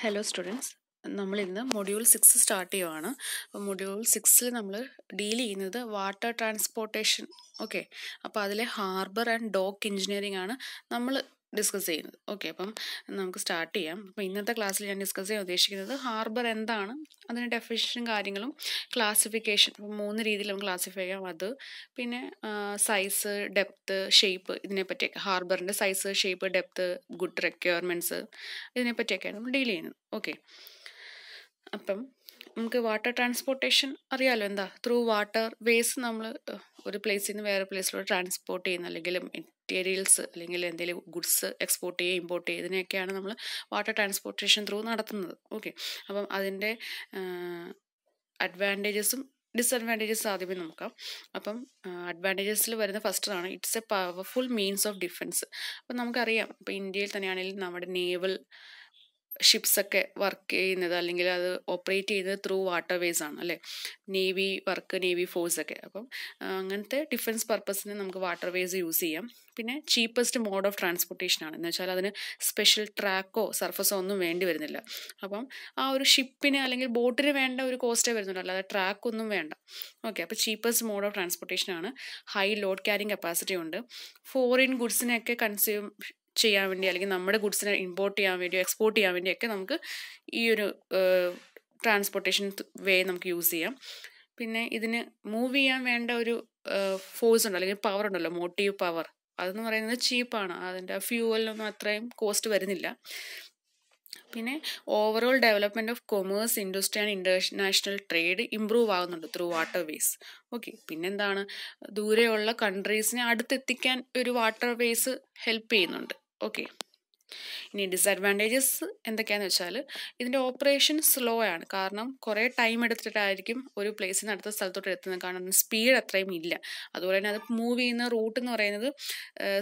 hello students നമ്മൾ ഇന്ന് module six start ചെയ്യുവാണ് അപ്പോൾ മൊഡ്യൂൾ സിക്സിൽ നമ്മൾ ഡീൽ ചെയ്യുന്നത് വാട്ടർ ട്രാൻസ്പോർട്ടേഷൻ ഓക്കെ അപ്പോൾ അതിലെ ഹാർബർ ആൻഡ് ഡോക്ക് എഞ്ചിനീയറിംഗ് ആണ് നമ്മൾ ഡിസ്കസ് ചെയ്യുന്നത് ഓക്കെ അപ്പം നമുക്ക് സ്റ്റാർട്ട് ചെയ്യാം അപ്പോൾ ഇന്നത്തെ ക്ലാസ്സിൽ ഞാൻ ഡിസ്കസ് ചെയ്യാൻ ഉദ്ദേശിക്കുന്നത് ഹാർബർ എന്താണ് അതിൻ്റെ ഡെഫിനേഷനും കാര്യങ്ങളും ക്ലാസിഫിക്കേഷൻ അപ്പോൾ മൂന്ന് രീതിയിൽ നമുക്ക് ക്ലാസിഫൈ ചെയ്യാം അത് പിന്നെ സൈസ് ഡെപ്ത്ത് ഷേപ്പ് ഇതിനെപ്പറ്റിയൊക്കെ ഹാർബറിൻ്റെ size shape depth good requirements ഇതിനെപ്പറ്റിയൊക്കെയാണ് നമ്മൾ ഡീൽ ചെയ്യുന്നത് ഓക്കെ അപ്പം നമുക്ക് വാട്ടർ ട്രാൻസ്പോർട്ടേഷൻ അറിയാലോ എന്താ ത്രൂ വാട്ടർ വേസ്റ്റ് നമ്മൾ ഒരു പ്ലേസിൽ നിന്ന് വേറെ പ്ലേസിലൂടെ ട്രാൻസ്പോർട്ട് ചെയ്യുന്ന അല്ലെങ്കിൽ മെറ്റീരിയൽസ് അല്ലെങ്കിൽ എന്തെങ്കിലും ഗുഡ്സ് എക്സ്പോർട്ട് ചെയ്യുക ഇമ്പോർട്ട് ചെയ്യുക ഇതിനെയൊക്കെയാണ് നമ്മൾ വാട്ടർ ട്രാൻസ്പോർട്ടേഷൻ ത്രൂ നടത്തുന്നത് ഓക്കെ അപ്പം അതിൻ്റെ അഡ്വാൻറ്റേജസും ഡിസ്അഡ്വാൻറ്റേജസ് ആദ്യമേ നോക്കാം അപ്പം അഡ്വാൻറ്റേജസിൽ വരുന്ന ഫസ്റ്റ് ആണ് it's a powerful means of defence അപ്പം നമുക്കറിയാം ഇപ്പം ഇന്ത്യയിൽ തന്നെയാണെങ്കിലും നമ്മുടെ നേവൽ ഷിപ്സൊക്കെ വർക്ക് ചെയ്യുന്നത് അല്ലെങ്കിൽ അത് ഓപ്പറേറ്റ് ചെയ്യുന്നത് ത്രൂ വാട്ടർവേസ് ആണ് അല്ലേ നേവി വർക്ക് നേവി ഫോഴ്സ് ഒക്കെ അപ്പം അങ്ങനത്തെ ഡിഫൻസ് പർപ്പസിന് നമുക്ക് വാട്ടർവേസ് യൂസ് ചെയ്യാം പിന്നെ ചീപ്പസ്റ്റ് മോഡ് ഓഫ് ട്രാൻസ്പോർട്ടേഷൻ ആണ് എന്ന് വെച്ചാൽ അതിന് സ്പെഷ്യൽ ട്രാക്കോ സർഫസോ ഒന്നും വേണ്ടി വരുന്നില്ല അപ്പം ആ ഒരു ഷിപ്പിന് അല്ലെങ്കിൽ ബോട്ടിന് വേണ്ട ഒരു കോസ്റ്റേ വരുന്നുള്ളൂ അല്ലാതെ ട്രാക്ക് ഒന്നും വേണ്ട ഓക്കെ അപ്പോൾ ചീപ്പസ്റ്റ് മോഡ് ഓഫ് ട്രാൻസ്പോർട്ടേഷൻ ആണ് ഹൈ ലോഡ് ക്യാരിങ് കപ്പാസിറ്റി ഉണ്ട് ഫോറിൻ ഗുഡ്സിനെയൊക്കെ കൺസ്യൂം ചെയ്യാൻ വേണ്ടി അല്ലെങ്കിൽ നമ്മുടെ ഗുഡ്സിനെ ഇമ്പോർട്ട് ചെയ്യാൻ വേണ്ടിയോ എക്സ്പോർട്ട് ചെയ്യാൻ വേണ്ടിയൊക്കെ നമുക്ക് ഈ ഒരു ട്രാൻസ്പോർട്ടേഷൻ വേ നമുക്ക് യൂസ് ചെയ്യാം പിന്നെ ഇതിന് മൂവ് ചെയ്യാൻ വേണ്ട ഒരു ഫോഴ്സ് ഉണ്ട് അല്ലെങ്കിൽ പവർ ഉണ്ടല്ലോ മോട്ടീവ് പവർ അതെന്ന് പറയുന്നത് ചീപ്പാണ് അതിൻ്റെ ഫ്യൂവലിനൊന്നും അത്രയും കോസ്റ്റ് വരുന്നില്ല പിന്നെ overall development of commerce industry and international trade improve ആകുന്നുണ്ട് ത്രൂ വാട്ടർ വേസ് ഓക്കെ പിന്നെന്താണ് ദൂരെയുള്ള കൺട്രീസിനെ അടുത്തെത്തിക്കാൻ ഒരു വാട്ടർ വേസ് ഹെൽപ്പ് ചെയ്യുന്നുണ്ട് ഓക്കെ ഇനി ഡിസ്അഡ്വാൻറ്റേജസ് എന്തൊക്കെയാണെന്ന് വെച്ചാൽ ഇതിൻ്റെ ഓപ്പറേഷൻ സ്ലോ ആണ് കാരണം കുറേ ടൈം എടുത്തിട്ടായിരിക്കും ഒരു പ്ലേസിൽ നിന്ന് അടുത്ത സ്ഥലത്തോട്ട് എത്തുന്നത് കാരണം സ്പീഡ് അത്രയും ഇല്ല അതുപോലെ തന്നെ അത് മൂവ് ചെയ്യുന്ന റൂട്ട് എന്ന് പറയുന്നത്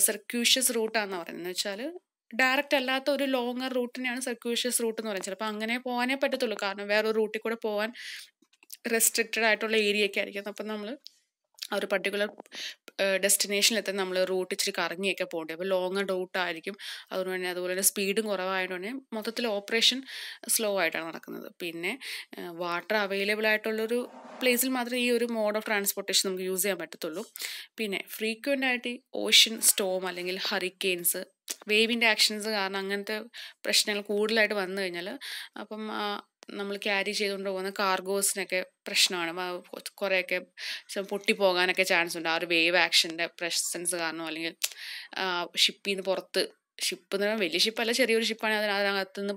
സർക്യൂഷ്യസ് റൂട്ടാണെന്ന് പറയുന്നത് എന്ന് വെച്ചാൽ ഡയറക്റ്റ് അല്ലാത്ത ഒരു ലോങ്ങർ റൂട്ടിനെയാണ് സർക്യൂഷ്യസ് റൂട്ട് എന്ന് പറയുന്നത് ചിലപ്പോൾ അങ്ങനെ പോകാനേ പറ്റത്തുള്ളൂ കാരണം വേറൊരു റൂട്ടിൽ കൂടെ പോകാൻ റെസ്ട്രിക്റ്റഡ് ആയിട്ടുള്ള ഏരിയ ഒക്കെ ആയിരിക്കും അപ്പം നമ്മൾ ആ ഒരു പർട്ടിക്കുലർ ഡെസ്റ്റിനേഷനിലെത്താൻ നമ്മൾ റൂട്ട് ഇച്ചിരി കറങ്ങിയൊക്കെ പോകേണ്ടത് അപ്പോൾ ലോങ് ആയിരിക്കും അതുകൊണ്ട് തന്നെ അതുപോലെ തന്നെ സ്പീഡും കുറവായതുകൊണ്ട് തന്നെ മൊത്തത്തിൽ ഓപ്പറേഷൻ സ്ലോ ആയിട്ടാണ് നടക്കുന്നത് പിന്നെ വാട്ടർ അവൈലബിൾ ആയിട്ടുള്ളൊരു പ്ലേസിൽ മാത്രമേ ഈ ഒരു മോഡ് ഓഫ് ട്രാൻസ്പോർട്ടേഷൻ നമുക്ക് യൂസ് ചെയ്യാൻ പറ്റത്തുള്ളൂ പിന്നെ ഫ്രീക്വൻ്റ് ആയിട്ട് ഓഷ്യൻ സ്റ്റോം അല്ലെങ്കിൽ ഹറിക്കെയിൻസ് വേവിൻ്റെ ആക്ഷൻസ് കാരണം അങ്ങനത്തെ പ്രശ്നങ്ങൾ കൂടുതലായിട്ട് വന്നു കഴിഞ്ഞാൽ അപ്പം നമ്മൾ ക്യാരി ചെയ്തുകൊണ്ട് പോകുന്ന കാർഗോസിനൊക്കെ പ്രശ്നമാണ് കുറേയൊക്കെ പൊട്ടിപ്പോകാനൊക്കെ ചാൻസ് ഉണ്ട് ആ ഒരു വേവ് ആക്ഷൻ്റെ പ്രസൻസ് കാരണം അല്ലെങ്കിൽ ഷിപ്പിൽ നിന്ന് പുറത്ത് ഷിപ്പ് എന്ന് പറയുമ്പോൾ വലിയ ഷിപ്പല്ല ചെറിയൊരു ഷിപ്പാണ് അതിന് അതിനകത്ത് നിന്ന്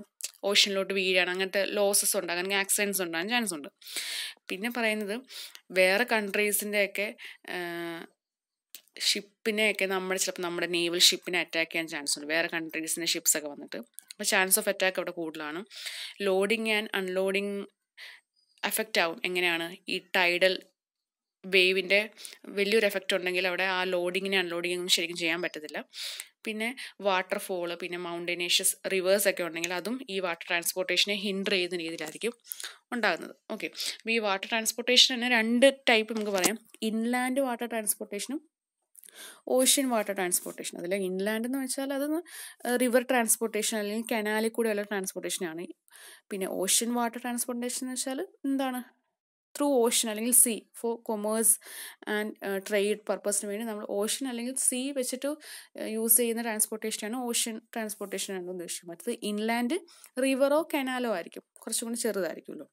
ഓഷനിലോട്ട് വീഴാണ് അങ്ങനത്തെ ലോസസ് ഉണ്ടാകാൻ അങ്ങനെ ആക്സിഡൻസ് ഉണ്ടാകാൻ ചാൻസ് ഉണ്ട് പിന്നെ പറയുന്നത് വേറെ കൺട്രീസിൻ്റെയൊക്കെ ഷിപ്പിനെയൊക്കെ നമ്മൾ ചിലപ്പോൾ നമ്മുടെ നേവൽ ഷിപ്പിനെ അറ്റാക്ക് ചെയ്യാൻ ചാൻസ് ഉണ്ട് വേറെ കൺട്രീസിൻ്റെ ഒക്കെ വന്നിട്ട് അപ്പോൾ ചാൻസ് ഓഫ് അറ്റാക്ക് അവിടെ കൂടുതലാണ് ലോഡിങ് ആൻഡ് അൺലോഡിങ് എഫക്റ്റ് ആവും എങ്ങനെയാണ് ഈ ടൈഡൽ വേവിൻ്റെ വലിയൊരു എഫക്റ്റ് ഉണ്ടെങ്കിൽ അവിടെ ആ ലോഡിങ്ങിനെ അൺലോഡിങ്ങും ശരിക്കും ചെയ്യാൻ പറ്റത്തില്ല പിന്നെ വാട്ടർഫോൾ പിന്നെ മൗണ്ടനേഷ്യസ് റിവേഴ്സ് ഒക്കെ ഉണ്ടെങ്കിൽ അതും ഈ വാട്ടർ ട്രാൻസ്പോർട്ടേഷനെ ഹിൻഡർ ചെയ്യുന്ന രീതിയിലായിരിക്കും ഉണ്ടാകുന്നത് ഓക്കെ അപ്പോൾ ഈ വാട്ടർ ട്രാൻസ്പോർട്ടേഷൻ തന്നെ രണ്ട് ടൈപ്പ് നമുക്ക് പറയാം ഇൻലാൻഡ് വാട്ടർ ട്രാൻസ്പോർട്ടേഷനും ഓഷ്യൻ വാട്ടർ ട്രാൻസ്പോർട്ടേഷൻ അതിൽ ഇൻലാൻഡ് എന്ന് വെച്ചാൽ അത് റിവർ ട്രാൻസ്പോർട്ടേഷൻ അല്ലെങ്കിൽ കനാലിൽ കൂടെയുള്ള ട്രാൻസ്പോർട്ടേഷനാണ് പിന്നെ ഓഷ്യൻ വാട്ടർ ട്രാൻസ്പോർട്ടേഷൻ എന്ന് വെച്ചാൽ എന്താണ് ത്രൂ ഓഷ്യൻ അല്ലെങ്കിൽ sea for commerce and trade പർപ്പസിന് വേണ്ടി നമ്മൾ ഓഷ്യൻ അല്ലെങ്കിൽ സി വെച്ചിട്ട് യൂസ് ചെയ്യുന്ന ട്രാൻസ്പോർട്ടേഷനാണ് ഓഷ്യൻ ട്രാൻസ്പോർട്ടേഷൻ ആണ് ഉദ്ദേശിക്കുന്നത് മറ്റത് ഇൻലാൻഡ് റിവറോ കനാലോ ആയിരിക്കും കുറച്ചും കൂടി ചെറുതായിരിക്കുമല്ലോ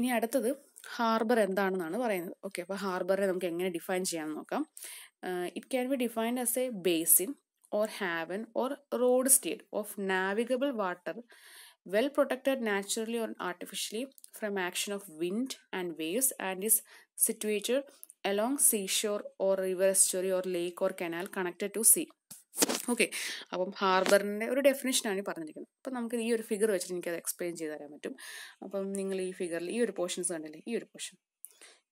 ഇനി അടുത്തത് ഹാർബർ എന്താണെന്നാണ് പറയുന്നത് ഓക്കെ അപ്പോൾ ഹാർബറിനെ നമുക്ക് എങ്ങനെ ഡിഫൈൻ ചെയ്യാമെന്ന് നോക്കാം it can be defined as a basin or haven or roadstead of navigable water well protected naturally or artificially from action of wind and waves and is situated along seashore or river estuary or lake or canal connected to sea okay അപ്പം ഹാർബറിൻ്റെ ഒരു ഡെഫിനേഷനാണ് ഈ പറഞ്ഞിരിക്കുന്നത് അപ്പം നമുക്ക് ഈ ഒരു figure വെച്ചിട്ട് എനിക്കത് എക്സ്പ്ലെയിൻ ചെയ്ത് തരാൻ പറ്റും അപ്പം നിങ്ങൾ ഈ ഫിഗറിൽ ഈ ഒരു പോർഷൻസ് കണ്ടില്ലേ ഈ ഒരു പോർഷൻ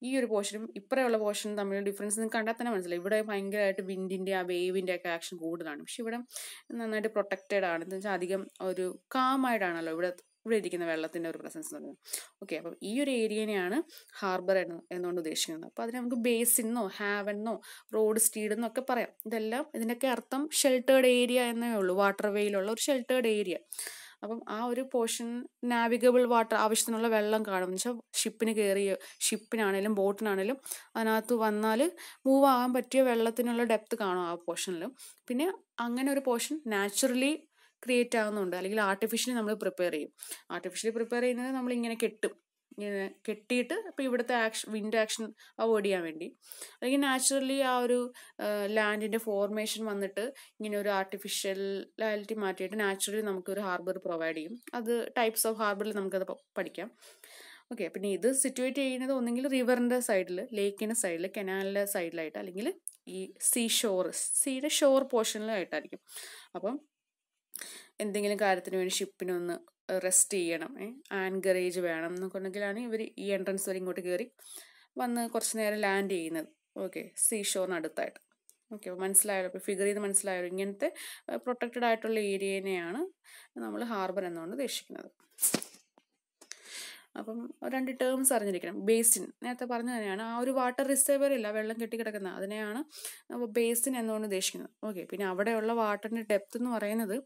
ഈ ഒരു പോർഷനും ഇപ്പറയുള്ള പോർഷനും തമ്മിലുള്ള ഡിഫറൻസ് നിങ്ങൾക്ക് കണ്ടാൽ തന്നെ മനസ്സിലായി ഇവിടെ ഭയങ്കരമായിട്ട് വിൻഡിൻ്റെ ആ വേവിൻ്റെ ഒക്കെ ആക്ഷൻ കൂടുതലാണ് പക്ഷെ ഇവിടെ നന്നായിട്ട് പ്രൊട്ടക്റ്റഡ് ആണ് എന്താണെന്ന് വെച്ചാൽ അധികം ഒരു കാമായിട്ടാണല്ലോ ഇവിടെ ഇവിടെ ഇരിക്കുന്ന വെള്ളത്തിൻ്റെ ഒരു പ്രസൻസ് എന്ന് പറയുന്നത് ഓക്കെ അപ്പം ഈ ഒരു ഏരിയനെയാണ് ഹാർബർ എന്ന് എന്നുകൊണ്ട് ഉദ്ദേശിക്കുന്നത് അപ്പോൾ അതിന് നമുക്ക് ബേസിന്നോ ഹാവെന്നോ റോഡ് സ്റ്റീഡ് എന്നൊക്കെ പറയാം ഇതെല്ലാം ഇതിൻ്റെയൊക്കെ അർത്ഥം ഷെൽട്ടേഡ് ഏരിയ എന്നേ ഉള്ളൂ വാട്ടർ വേയിലുള്ള ഒരു ഷെൽട്ടേഡ് ഏരിയ അപ്പം ആ ഒരു പോർഷൻ നാവിഗബിൾ വാട്ടർ ആവശ്യത്തിനുള്ള വെള്ളം കാണും എന്ന് വെച്ചാൽ ഷിപ്പിന് കയറിയ ഷിപ്പിനാണേലും ബോട്ടിനാണേലും അതിനകത്ത് വന്നാൽ മൂവ് ആകാൻ പറ്റിയ വെള്ളത്തിനുള്ള ഡെപ്ത് കാണും ആ പോർഷനിലും പിന്നെ അങ്ങനെ ഒരു പോർഷൻ നാച്ചുറലി ക്രിയേറ്റ് ആകുന്നുണ്ട് അല്ലെങ്കിൽ ആർട്ടിഫിഷ്യലി നമ്മൾ പ്രിപ്പയർ ചെയ്യും ആർട്ടിഫിഷ്യലി പ്രിപ്പയർ ചെയ്യുന്നത് നമ്മളിങ്ങനെ കെട്ടും ഇങ്ങനെ കെട്ടിയിട്ട് ഇപ്പോൾ ഇവിടുത്തെ ആക്ഷൻ വിൻഡ് ആക്ഷൻ അവോയ്ഡ് ചെയ്യാൻ വേണ്ടി അല്ലെങ്കിൽ നാച്ചുറലി ആ ഒരു ലാൻഡിൻ്റെ ഫോർമേഷൻ വന്നിട്ട് ഇങ്ങനെ ഒരു ആർട്ടിഫിഷ്യൽ ലാലിറ്റി മാറ്റിയിട്ട് നാച്ചുറലി നമുക്കൊരു ഹാർബർ പ്രൊവൈഡ് ചെയ്യും അത് ടൈപ്സ് ഓഫ് ഹാർബറിൽ നമുക്കത് പഠിക്കാം ഓക്കെ പിന്നെ ഇത് സിറ്റുവേറ്റ് ചെയ്യുന്നത് ഒന്നെങ്കിൽ റിവറിൻ്റെ സൈഡിൽ ലേക്കിൻ്റെ സൈഡിൽ കനാലിൻ്റെ സൈഡിലായിട്ട് അല്ലെങ്കിൽ ഈ സീ ഷോർ സീയുടെ ഷോർ പോർഷനിലായിട്ടായിരിക്കും അപ്പം എന്തെങ്കിലും കാര്യത്തിന് വേണ്ടി ഷിപ്പിനൊന്ന് റെസ്റ്റ് ചെയ്യണം ആൻകറേജ് വേണം എന്നൊക്കെ ഉണ്ടെങ്കിലാണ് ഇവർ ഈ എൻട്രൻസ് വരെ ഇങ്ങോട്ട് കയറി വന്ന് കുറച്ച് നേരം ലാൻഡ് ചെയ്യുന്നത് ഓക്കെ സീ ഷോറിന് അടുത്തായിട്ട് ഓക്കെ അപ്പോൾ മനസ്സിലായല്ലോ ഇപ്പോൾ ഫിഗർ ചെയ്ത് മനസ്സിലായല്ലോ ഇങ്ങനത്തെ പ്രൊട്ടക്റ്റഡ് ആയിട്ടുള്ള ഏരിയനെയാണ് നമ്മൾ ഹാർബർ എന്നുകൊണ്ട് ഉദ്ദേശിക്കുന്നത് അപ്പം രണ്ട് ടേംസ് അറിഞ്ഞിരിക്കണം ബേസിൻ നേരത്തെ പറഞ്ഞു തന്നെയാണ് ആ ഒരു വാട്ടർ റിസർവർ ഇല്ല വെള്ളം കെട്ടിക്കിടക്കുന്ന അതിനെയാണ് ബേസിൻ എന്നുകൊണ്ട് ഉദ്ദേശിക്കുന്നത് ഓക്കെ പിന്നെ അവിടെയുള്ള വാട്ടറിൻ്റെ ഡെപ്ത് എന്ന് പറയുന്നത്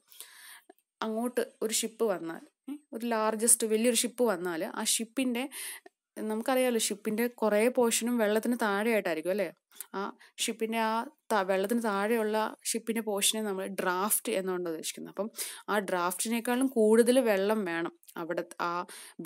അങ്ങോട്ട് ഒരു ഷിപ്പ് വന്നാൽ ഒരു ലാർജസ്റ്റ് വലിയൊരു ഷിപ്പ് വന്നാൽ ആ ഷിപ്പിൻ്റെ നമുക്കറിയാമല്ലോ ഷിപ്പിൻ്റെ കുറേ പോർഷനും വെള്ളത്തിന് താഴെയായിട്ടായിരിക്കും അല്ലേ ആ ഷിപ്പിൻ്റെ ആ വെള്ളത്തിന് താഴെയുള്ള ഷിപ്പിൻ്റെ പോർഷനെ നമ്മൾ ഡ്രാഫ്റ്റ് എന്നുകൊണ്ട് ഉദ്ദേശിക്കുന്നത് അപ്പം ആ ഡ്രാഫ്റ്റിനേക്കാളും കൂടുതൽ വെള്ളം വേണം അവിടെ ആ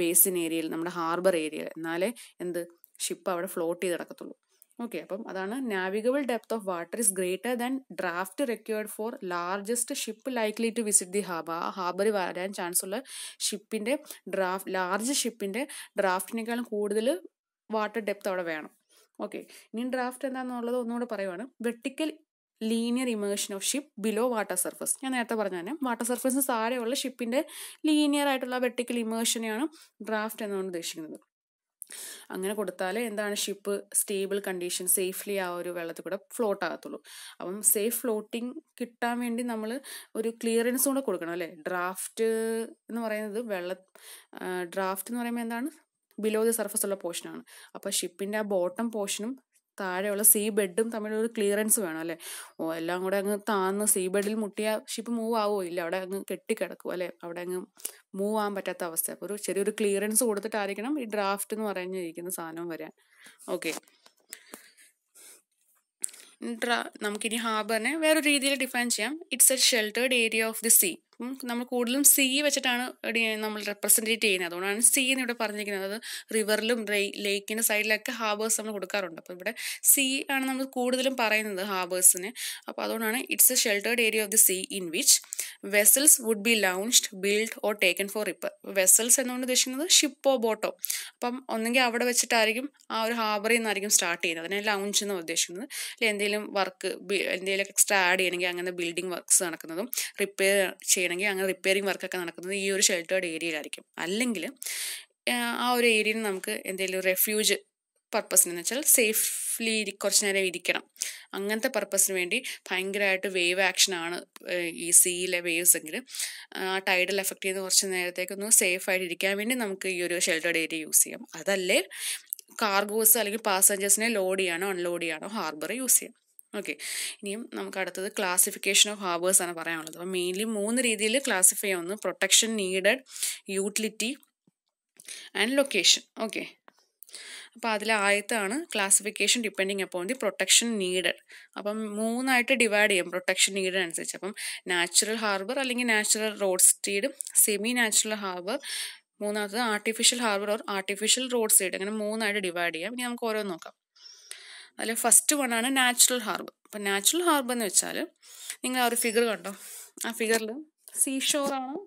ബേസിൻ ഏരിയയിൽ നമ്മുടെ ഹാർബർ ഏരിയയിൽ എന്നാലേ എന്ത് ഷിപ്പ് അവിടെ ഫ്ലോട്ട് ചെയ്ത് കിടക്കത്തുള്ളൂ ഓക്കെ അപ്പം അതാണ് navigable depth of water is greater than draft required for largest ship likely to visit the ഹാബ ആ ഹാബർ വരാൻ ചാൻസ് ഉള്ള ഷിപ്പിൻ്റെ ഡ്രാഫ്റ്റ് ലാർജ് ഷിപ്പിൻ്റെ ഡ്രാഫ്റ്റിനേക്കാളും കൂടുതൽ വാട്ടർ ഡെപ്ത് അവിടെ വേണം ഓക്കെ ഇനി ഡ്രാഫ്റ്റ് എന്താണെന്നുള്ളത് ഒന്നുകൂടെ പറയുവാണ് vertical linear immersion of ship below water surface ഞാൻ നേരത്തെ പറഞ്ഞാൽ വാട്ടർ സർഫസിന് താഴെയുള്ള ഷിപ്പിൻ്റെ ലീനിയർ ആയിട്ടുള്ള വെർട്ടിക്കൽ ഇമേഷനെയാണ് ഡ്രാഫ്റ്റ് എന്നുകൊണ്ട് ഉദ്ദേശിക്കുന്നത് അങ്ങനെ കൊടുത്താൽ എന്താണ് ഷിപ്പ് സ്റ്റേബിൾ കണ്ടീഷൻ സേഫ്ലി ആ ഒരു വെള്ളത്തിൽ കൂടെ ഫ്ലോട്ട് ആകത്തുള്ളൂ അപ്പം സേഫ് ഫ്ലോട്ടിംഗ് കിട്ടാൻ വേണ്ടി നമ്മൾ ഒരു ക്ലിയറൻസ് കൂടെ കൊടുക്കണം അല്ലേ ഡ്രാഫ്റ്റ് എന്ന് പറയുന്നത് വെള്ള ഡ്രാഫ്റ്റ് എന്ന് പറയുമ്പോൾ എന്താണ് ബിലോ ദി സർഫസ് ഉള്ള പോർഷനാണ് അപ്പോൾ ഷിപ്പിൻ്റെ ആ ബോട്ടം പോർഷനും താഴെയുള്ള സീ ബെഡും തമ്മിലൊരു ക്ലിയറൻസ് വേണം അല്ലേ ഓ എല്ലാം കൂടെ അങ്ങ് താന്ന് സീ ബെഡിൽ മുട്ടിയ ഷിപ്പ് മൂവ് ആവുമോ ഇല്ല അവിടെ അങ്ങ് കെട്ടിക്കിടക്കും അല്ലേ അവിടെ അങ്ങ് മൂവ് ആവാൻ പറ്റാത്ത അവസ്ഥ അപ്പോൾ ഒരു ചെറിയൊരു ക്ലിയറൻസ് കൊടുത്തിട്ടായിരിക്കണം ഈ ഡ്രാഫ്റ്റ് എന്ന് പറഞ്ഞിരിക്കുന്ന സാധനം വരാൻ ഓക്കെ ഡ്രാ നമുക്കിനി ഹാബറിനെ വേറൊരു രീതിയിൽ ഡിഫൈൻ ചെയ്യാം it's a sheltered area of the sea അപ്പം നമ്മൾ കൂടുതലും സി വെച്ചിട്ടാണ് നമ്മൾ റെപ്രസെൻറ്റേറ്റ് ചെയ്യുന്നത് അതുകൊണ്ടാണ് സി എന്ന് ഇവിടെ പറഞ്ഞിരിക്കുന്നത് അത് റിവറിലും ലേക്കിൻ്റെ സൈഡിലൊക്കെ ഹാർബേഴ്സ് നമ്മൾ കൊടുക്കാറുണ്ട് അപ്പോൾ ഇവിടെ സി ആണ് നമ്മൾ കൂടുതലും പറയുന്നത് ഹാബേഴ്സിന് അപ്പോൾ അതുകൊണ്ടാണ് it's a sheltered area of the sea in which vessels would be launched build or taken for repair vessels എന്നുകൊണ്ട് ഉദ്ദേശിക്കുന്നത് ഷിപ്പോ ബോട്ടോ അപ്പം ഒന്നെങ്കിൽ അവിടെ വെച്ചിട്ടായിരിക്കും ആ ഒരു ഹാബറിൽ നിന്നായിരിക്കും സ്റ്റാർട്ട് ചെയ്യുന്നത് അതിനെ ലൗഞ്ച് എന്ന് ഉദ്ദേശിക്കുന്നത് അല്ലെങ്കിൽ എന്തെങ്കിലും വർക്ക് എന്തെങ്കിലും എക്സ്ട്രാ ആഡ് ചെയ്യണമെങ്കിൽ അങ്ങനെ ബിൽഡിംഗ് വർക്ക്സ് നടക്കുന്നതും റിപ്പയർ ചെയ്യണം ചെയ്യണമെങ്കിൽ അങ്ങനെ റിപ്പയറിംഗ് വർക്കൊക്കെ നടക്കുന്നത് ഈ ഒരു ഷെൽട്ടേർഡ് ഏരിയയിലായിരിക്കും അല്ലെങ്കിൽ ആ ഒരു ഏരിയയിൽ നമുക്ക് എന്തെങ്കിലും റെഫ്യൂജ് എന്ന് വെച്ചാൽ സേഫ്ലി കുറച്ച് നേരം ഇരിക്കണം അങ്ങനത്തെ പർപ്പസിന് വേണ്ടി ഭയങ്കരമായിട്ട് വേവ് ആക്ഷനാണ് ഈ സീയിലെ വേവ്സ് എങ്കിൽ ആ ടൈഡൽ എഫക്റ്റ് ചെയ്ത് കുറച്ച് സേഫ് സേഫായിട്ട് ഇരിക്കാൻ വേണ്ടി നമുക്ക് ഈ ഒരു ഷെൽട്ടേർഡ് ഏരിയ യൂസ് ചെയ്യാം അതല്ലേ കാർഗോസ് അല്ലെങ്കിൽ പാസഞ്ചേഴ്സിനെ ലോഡ് ചെയ്യാനോ അൺലോഡ് ചെയ്യാനോ ഹാർബർ യൂസ് ചെയ്യാം ഓക്കെ ഇനിയും നമുക്ക് അടുത്തത് ക്ലാസിഫിക്കേഷൻ ഓഫ് ഹാബേഴ്സ് ആണ് പറയാനുള്ളത് അപ്പോൾ മെയിൻലി മൂന്ന് രീതിയിൽ ക്ലാസിഫൈ ചെയ്യുന്നു protection needed utility and location okay അപ്പോൾ അതിൽ ആദ്യത്താണ് ക്ലാസിഫിക്കേഷൻ ഡിപ്പെൻഡിങ് അപ്പോൾ ദി പ്രൊട്ടക്ഷൻ നീഡഡ് അപ്പം മൂന്നായിട്ട് ഡിവൈഡ് ചെയ്യും പ്രൊട്ടക്ഷൻ നീഡ് അനുസരിച്ച് അപ്പം നാച്ചുറൽ ഹാർബർ അല്ലെങ്കിൽ natural roadstead semi natural harbour മൂന്നാമത്തത് artificial harbour or artificial roadstead അങ്ങനെ മൂന്നായിട്ട് ഡിവൈഡ് ചെയ്യാം ഇനി നമുക്ക് ഓരോന്ന് നോക്കാം അതിൽ ഫസ്റ്റ് വൺ ആണ് നാച്ചുറൽ ഹാർബർ അപ്പം നാച്ചുറൽ ഹാർബർ എന്ന് വെച്ചാൽ നിങ്ങൾ ആ ഒരു ഫിഗർ കണ്ടോ ആ ഫിഗറിൽ സീഷോർ ആണ്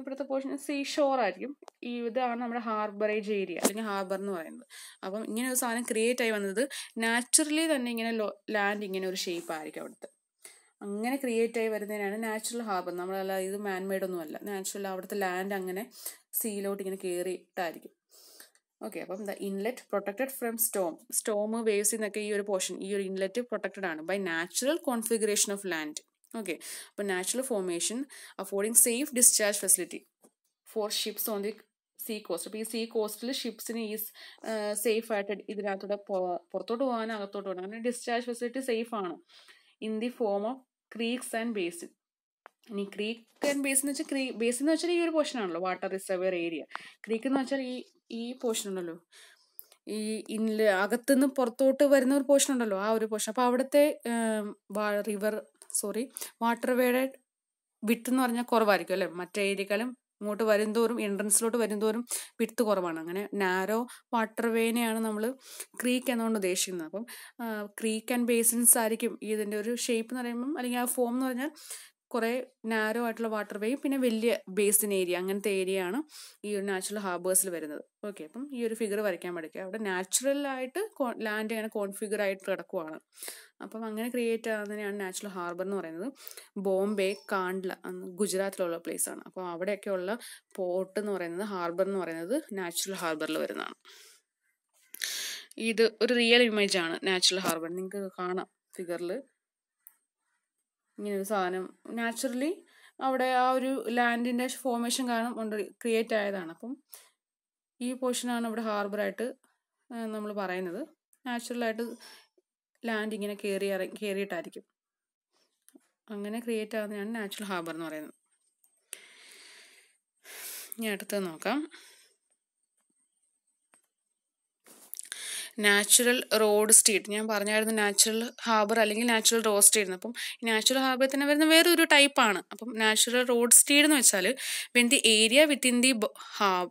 ഇവിടുത്തെ പോർഷൻ സീഷോർ ആയിരിക്കും ആയിരിക്കും ഇതാണ് നമ്മുടെ ഹാർബറേജ് ഏരിയ അല്ലെങ്കിൽ ഹാർബർ എന്ന് പറയുന്നത് അപ്പം ഇങ്ങനെ ഒരു സാധനം ക്രിയേറ്റ് ആയി വന്നത് നാച്ചുറലി തന്നെ ഇങ്ങനെ ലാൻഡ് ഇങ്ങനെ ഒരു ഷേപ്പ് ആയിരിക്കും അവിടുത്തെ അങ്ങനെ ക്രിയേറ്റ് ആയി വരുന്നതിനാണ് നാച്ചുറൽ ഹാർബർ നമ്മളല്ല ഇത് മാൻമെയ്ഡ് ഒന്നുമല്ല നാച്ചുറൽ അവിടുത്തെ ലാൻഡ് അങ്ങനെ സീലോട്ട് ഇങ്ങനെ കയറിയിട്ടായിരിക്കും ഓക്കെ അപ്പം the inlet protected from storm storm waves എന്നൊക്കെ ഈ ഒരു പോർഷൻ ഈ ഒരു ഇൻലെറ്റ് പ്രൊട്ടക്റ്റഡ് ആണ് by natural configuration of land okay അപ്പം natural formation affording safe discharge facility for ships on the sea coast അപ്പോൾ ഈ സീ കോസ്റ്റിൽ ഷിപ്സിന് ഈ സേഫ് ആയിട്ട് ഇതിനകത്തൂടെ പുറത്തോട്ട് പോകാനും അകത്തോട്ട് പോകാനും അങ്ങനെ ഡിസ്ചാർജ് ഫെസിലിറ്റി സേഫ് ആണ് in the form of creeks and basin ഇനി ക്രീക്ക് ആൻഡ് ബേസ് എന്ന് വെച്ചാൽ ക്രീ ബേസ് എന്ന് വെച്ചാൽ ഈ ഒരു പോർഷൻ ആണല്ലോ വാട്ടർ റിസർവർ ഏരിയ ക്രീക്ക് എന്ന് വെച്ചാൽ ഈ ഈ പോർഷൻ ഉണ്ടല്ലോ ഈ ഇൻല അകത്തുനിന്ന് പുറത്തോട്ട് വരുന്ന ഒരു പോർഷൻ ഉണ്ടല്ലോ ആ ഒരു പോർഷൻ അപ്പോൾ അവിടുത്തെ റിവർ സോറി വാട്ടർ വേടെ വിട്ട് എന്ന് പറഞ്ഞാൽ കുറവായിരിക്കും അല്ലേ മറ്റേ ഏരിയക്കാലും ഇങ്ങോട്ട് വരുംതോറും എൻട്രൻസിലോട്ട് വരുംതോറും വിട്ട് കുറവാണ് അങ്ങനെ നാരോ വാട്ടർ വേനെയാണ് നമ്മൾ ക്രീക്ക് എന്നുകൊണ്ട് ഉദ്ദേശിക്കുന്നത് അപ്പം ക്രീക്ക് ആൻഡ് ബേസിൻസ് ആയിരിക്കും ഇതിൻ്റെ ഒരു ഷേപ്പ് എന്ന് പറയുമ്പം അല്ലെങ്കിൽ ആ ഫോം എന്ന് പറഞ്ഞാൽ കുറേ നാരോ ആയിട്ടുള്ള വാട്ടർ വേ പിന്നെ വലിയ ബേസിൻ ഏരിയ അങ്ങനത്തെ ഏരിയ ആണ് ഈ ഒരു നാച്ചുറൽ ഹാർബേഴ്സിൽ വരുന്നത് ഓക്കെ അപ്പം ഈ ഒരു ഫിഗർ വരയ്ക്കാൻ പഠിക്കുക അവിടെ നാച്ചുറലായിട്ട് ലാൻഡ് അങ്ങനെ കോൺഫിഗർ ആയിട്ട് കിടക്കുവാണ് അപ്പം അങ്ങനെ ക്രിയേറ്റ് ആകുന്നതിനാണ് നാച്ചുറൽ ഹാർബർ എന്ന് പറയുന്നത് ബോംബെ കാണ്ട്ല ഗുജറാത്തിലുള്ള പ്ലേസ് ആണ് അപ്പോൾ ഉള്ള പോർട്ട് എന്ന് പറയുന്നത് ഹാർബർ എന്ന് പറയുന്നത് നാച്ചുറൽ ഹാർബറിൽ വരുന്നതാണ് ഇത് ഒരു റിയൽ ഇമേജ് ആണ് നാച്ചുറൽ ഹാർബർ നിങ്ങൾക്ക് കാണാം ഫിഗറിൽ ഇങ്ങനെ സാധനം നാച്ചുറലി അവിടെ ആ ഒരു ലാൻഡിൻ്റെ ഫോർമേഷൻ കാരണം ഉണ്ട് ക്രിയേറ്റ് ആയതാണ് അപ്പം ഈ പോർഷനാണ് ഇവിടെ ഹാർബറായിട്ട് നമ്മൾ പറയുന്നത് നാച്ചുറലായിട്ട് ലാൻഡ് ഇങ്ങനെ കയറി ഇറങ്ങി കയറിയിട്ടായിരിക്കും അങ്ങനെ ക്രിയേറ്റ് ആകുന്നതാണ് നാച്ചുറൽ ഹാർബർ എന്ന് പറയുന്നത് ഞാൻ അടുത്തത് നോക്കാം നാച്ചുറൽ റോഡ് സ്ട്രീറ്റ് ഞാൻ പറഞ്ഞായിരുന്നു നാച്ചുറൽ ഹാർബർ അല്ലെങ്കിൽ നാച്ചുറൽ റോഡ് സ്ട്രീറ്റ് അപ്പം നാച്ചുറൽ ഹാർബറിൽ തന്നെ വരുന്ന വേറൊരു ടൈപ്പാണ് അപ്പം നാച്ചുറൽ റോഡ് സ്ട്രീറ്റ് എന്ന് വെച്ചാൽ when the area within the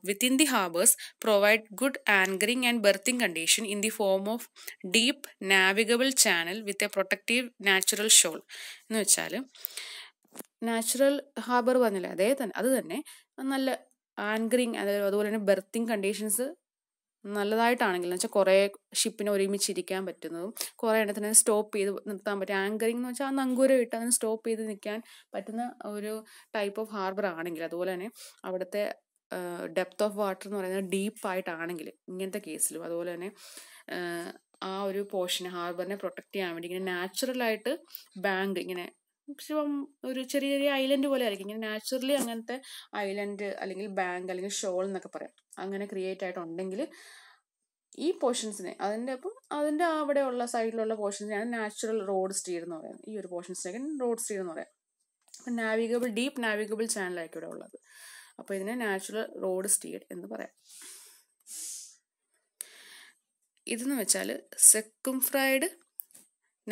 within the harbours provide good anchoring and berthing condition in the form of deep navigable channel with a protective natural shoal എന്ന് വെച്ചാൽ നാച്ചുറൽ ഹാർബർ പറഞ്ഞില്ലേ അതേ തന്നെ അത് തന്നെ നല്ല ആങ്കറിങ് അതായത് അതുപോലെ തന്നെ ബെർത്തിങ് കണ്ടീഷൻസ് നല്ലതായിട്ടാണെങ്കിൽ എന്ന് വെച്ചാൽ കുറേ ഷിപ്പിനെ ഒരുമിച്ചിരിക്കാൻ പറ്റുന്നതും കുറേ എണ്ണത്തിന് സ്റ്റോപ്പ് ചെയ്ത് നിർത്താൻ പറ്റും ആങ്കറിംഗ് എന്ന് വെച്ചാൽ ആ നങ്കൂരം ഇട്ട് അതിന് സ്റ്റോപ്പ് ചെയ്ത് നിൽക്കാൻ പറ്റുന്ന ഒരു ടൈപ്പ് ഓഫ് ഹാർബർ ആണെങ്കിൽ അതുപോലെ തന്നെ അവിടുത്തെ ഡെപ്ത് ഓഫ് വാട്ടർ എന്ന് പറയുന്നത് ഡീപ്പായിട്ടാണെങ്കിൽ ഇങ്ങനത്തെ കേസിലും അതുപോലെ തന്നെ ആ ഒരു പോർഷൻ ഹാർബറിനെ പ്രൊട്ടക്റ്റ് ചെയ്യാൻ വേണ്ടി ഇങ്ങനെ നാച്ചുറലായിട്ട് ബാങ്ക് ഇങ്ങനെ ശിവം ഒരു ചെറിയ ചെറിയ ഐലൻഡ് പോലെ ആയിരിക്കും ഇങ്ങനെ നാച്ചുറലി അങ്ങനത്തെ ഐലൻഡ് അല്ലെങ്കിൽ ബാങ്ക് അല്ലെങ്കിൽ ഷോൾ എന്നൊക്കെ പറയാം അങ്ങനെ ക്രിയേറ്റ് ആയിട്ടുണ്ടെങ്കിൽ ഈ പോർഷൻസിനെ അതിൻ്റെ അപ്പം അതിൻ്റെ അവിടെയുള്ള സൈഡിലുള്ള പോർഷൻസിനെയാണ് നാച്ചുറൽ റോഡ് സ്റ്റീർ എന്ന് പറയുന്നത് ഈ ഒരു പോർഷൻസിനൊക്കെ റോഡ് സ്റ്റീർ എന്ന് പറയാം അപ്പം നാവിഗബിൾ ഡീപ്പ് നാവിഗബിൾ ചാനലായിരിക്കും ഇവിടെ ഉള്ളത് അപ്പോൾ ഇതിനെ നാച്ചുറൽ റോഡ് സ്റ്റീർ എന്ന് പറയാം ഇതെന്ന് വെച്ചാൽ സെക്കും ഫ്രൈഡ്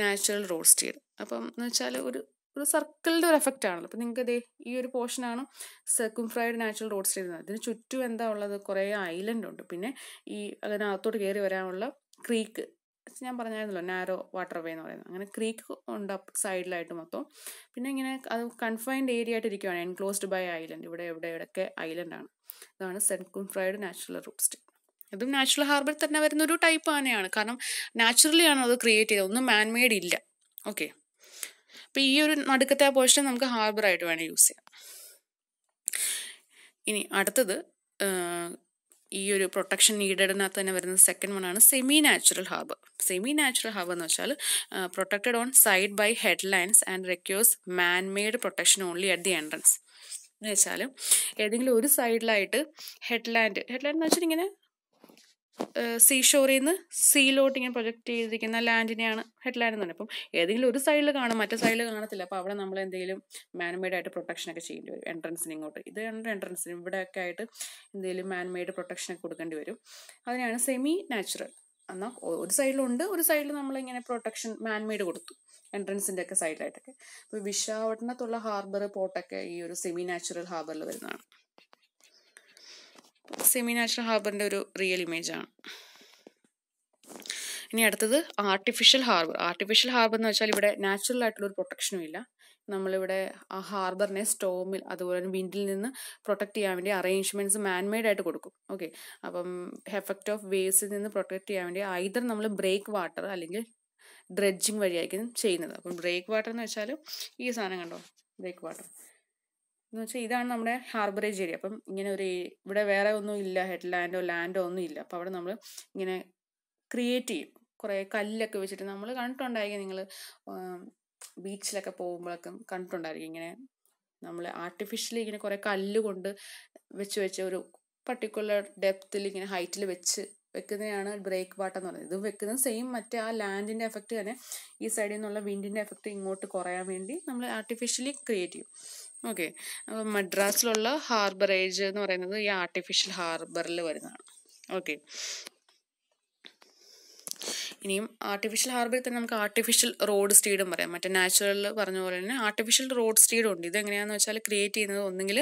നാച്ചുറൽ റോഡ് സ്റ്റീർ അപ്പം എന്ന് വെച്ചാൽ ഒരു ഒരു സർക്കിളിൻ്റെ ഒരു എഫക്റ്റ് ആണല്ലോ അപ്പോൾ നിങ്ങൾക്ക് ഇതേ ഈ ഒരു പോർഷനാണ് സെക്കുംഫ്രൈഡ് നാച്ചുറൽ റോഡ് ചെയ്യുന്നത് അതിന് ചുറ്റും എന്താ ഉള്ളത് കുറേ ഐലൻഡ് ഉണ്ട് പിന്നെ ഈ അതിനകത്തോട്ട് കയറി വരാനുള്ള ക്രീക്ക് ഞാൻ പറഞ്ഞായിരുന്നല്ലോ നാരോ വാട്ടർ വേ എന്ന് പറയുന്നത് അങ്ങനെ ക്രീക്ക് ഉണ്ട് സൈഡിലായിട്ട് മൊത്തം പിന്നെ ഇങ്ങനെ അത് കൺഫൈൻഡ് ഏരിയ ആയിട്ട് ഇരിക്കുകയാണ് എൻക്ലോസ്ഡ് ബൈ ഐലൻഡ് ഇവിടെ എവിടെ ഇവിടെയൊക്കെ ഐലൻഡാണ് ഇതാണ് സെൻകുംഫ്രൈഡ് നാച്ചുറൽ റൂട്ട് സ്റ്റേ അതും നാച്ചുറൽ ഹാർബർ തന്നെ വരുന്ന ഒരു ടൈപ്പ് ആണ് കാരണം നാച്ചുറലി ആണ് അത് ക്രിയേറ്റ് ചെയ്തത് ഒന്നും മാൻമെയ്ഡ് ഇല്ല ഓക്കെ അപ്പോൾ ഈ ഒരു നടുക്കത്തെ പോർഷൻ നമുക്ക് ഹാർബറായിട്ട് വേണം യൂസ് ചെയ്യാം ഇനി അടുത്തത് ഈ ഒരു പ്രൊട്ടക്ഷൻ നീഡഡിനകത്ത് തന്നെ വരുന്ന സെക്കൻഡ് വൺ ആണ് semi natural harbour semi natural harbour എന്ന് വെച്ചാൽ protected on side by head lines and requires manmade protection only at the entrance എന്ന് വെച്ചാൽ ഏതെങ്കിലും ഒരു സൈഡിലായിട്ട് ഹെഡ്ലാൻഡ് ഹെഡ്ലാൻഡ് എന്ന് വെച്ചാൽ ഇങ്ങനെ സീഷോറിൽ നിന്ന് സീലോട്ട് ഇങ്ങനെ പ്രൊജക്റ്റ് ചെയ്തിരിക്കുന്ന ലാൻഡിനെയാണ് ഹെഡ്ലാൻഡ് എന്ന് പറയുന്നത് അപ്പം ഏതെങ്കിലും ഒരു സൈഡിൽ കാണും മറ്റേ സൈഡിൽ കാണത്തില്ല അപ്പോൾ അവിടെ നമ്മൾ എന്തെങ്കിലും മാൻമെയ്ഡ് ആയിട്ട് പ്രൊട്ടക്ഷൻ ഒക്കെ ചെയ്യേണ്ടി വരും എൻട്രൻസിന് ഇങ്ങോട്ട് ഇത് രണ്ട് എൻട്രൻസിന് ഇവിടെയൊക്കെ ആയിട്ട് എന്തെങ്കിലും മാൻമെയ്ഡ് പ്രൊട്ടക്ഷനൊക്കെ കൊടുക്കേണ്ടി വരും അതിനാണ് സെമി നാച്ചുറൽ എന്നാൽ ഒരു സൈഡിലുണ്ട് ഒരു സൈഡിൽ നമ്മളിങ്ങനെ പ്രൊട്ടക്ഷൻ മാൻമെയ്ഡ് കൊടുത്തു എൻട്രൻസിൻ്റെ ഒക്കെ സൈഡിലായിട്ടൊക്കെ അപ്പോൾ വിശാവട്ടണത്തുള്ള ഹാർബർ പോർട്ടൊക്കെ ഈ ഒരു സെമി നാച്ചുറൽ ഹാർബറിൽ വരുന്നതാണ് സെമി നാച്ചുറൽ ഹാർബറിൻ്റെ ഒരു റിയൽ ഇമേജാണ് ഇനി അടുത്തത് ആർട്ടിഫിഷ്യൽ ഹാർബർ ആർട്ടിഫിഷ്യൽ ഹാർബർ എന്ന് വെച്ചാൽ ഇവിടെ നാച്ചുറൽ ആയിട്ടുള്ള ഒരു പ്രൊട്ടക്ഷനും ഇല്ല നമ്മളിവിടെ ആ ഹാർബറിനെ സ്റ്റോമിൽ അതുപോലെ തന്നെ വിൻഡിൽ നിന്ന് പ്രൊട്ടക്ട് ചെയ്യാൻ വേണ്ടി അറേഞ്ച്മെൻറ്റ്സ് മാൻമെയ്ഡ് ആയിട്ട് കൊടുക്കും ഓക്കെ അപ്പം എഫക്റ്റ് ഓഫ് വേവ്സിൽ നിന്ന് പ്രൊട്ടക്ട് ചെയ്യാൻ വേണ്ടി ഐദർ നമ്മൾ ബ്രേക്ക് വാട്ടർ അല്ലെങ്കിൽ ഡ്രെഡ്ജിങ് വഴിയായിരിക്കും ചെയ്യുന്നത് അപ്പം ബ്രേക്ക് വാട്ടർ എന്ന് വെച്ചാൽ ഈ സാധനം കണ്ടോ ബ്രേക്ക് വാട്ടർ എന്ന് വെച്ചാൽ ഇതാണ് നമ്മുടെ ഹാർബറേജ് ഏരിയ അപ്പം ഇങ്ങനെ ഒരു ഇവിടെ വേറെ ഒന്നും ഇല്ല ഹെഡ് ലാൻഡോ ലാൻഡോ ഒന്നും ഇല്ല അപ്പോൾ അവിടെ നമ്മൾ ഇങ്ങനെ ക്രിയേറ്റ് ചെയ്യും കുറേ കല്ലൊക്കെ വെച്ചിട്ട് നമ്മൾ കണ്ടിട്ടുണ്ടായിരിക്കും നിങ്ങൾ ബീച്ചിലൊക്കെ പോകുമ്പോഴൊക്കെ കണ്ടിട്ടുണ്ടായിരിക്കും ഇങ്ങനെ നമ്മൾ ആർട്ടിഫിഷ്യലി ഇങ്ങനെ കുറേ കല്ല് കൊണ്ട് വെച്ച് വെച്ച് ഒരു പർട്ടിക്കുലർ ഡെപ്തിൽ ഇങ്ങനെ ഹൈറ്റിൽ വെച്ച് വെക്കുന്നതാണ് ബ്രേക്ക് വാട്ടർ എന്ന് പറയുന്നത് ഇത് വെക്കുന്നത് സെയിം മറ്റേ ആ ലാൻഡിൻ്റെ എഫക്റ്റ് തന്നെ ഈ സൈഡിൽ നിന്നുള്ള വിൻഡിൻ്റെ എഫക്റ്റ് ഇങ്ങോട്ട് കുറയാൻ വേണ്ടി നമ്മൾ ആർട്ടിഫിഷ്യലി ക്രിയേറ്റ് ചെയ്യും ഓക്കെ അപ്പോൾ മദ്രാസിലുള്ള ഹാർബർ ഏജ് എന്ന് പറയുന്നത് ഈ ആർട്ടിഫിഷ്യൽ ഹാർബറിൽ വരുന്നതാണ് ഓക്കെ ഇനിയും ആർട്ടിഫിഷ്യൽ ഹാർബറിൽ തന്നെ നമുക്ക് ആർട്ടിഫിഷ്യൽ റോഡ് സ്റ്റീഡും പറയാം മറ്റേ നാച്ചുറൽ പറഞ്ഞ പോലെ തന്നെ ആർട്ടിഫിഷ്യൽ റോഡ് സ്റ്റീഡും ഉണ്ട് ഇത് എങ്ങനെയാണെന്ന് വെച്ചാൽ ക്രിയേറ്റ് ചെയ്യുന്നത് ഒന്നെങ്കിൽ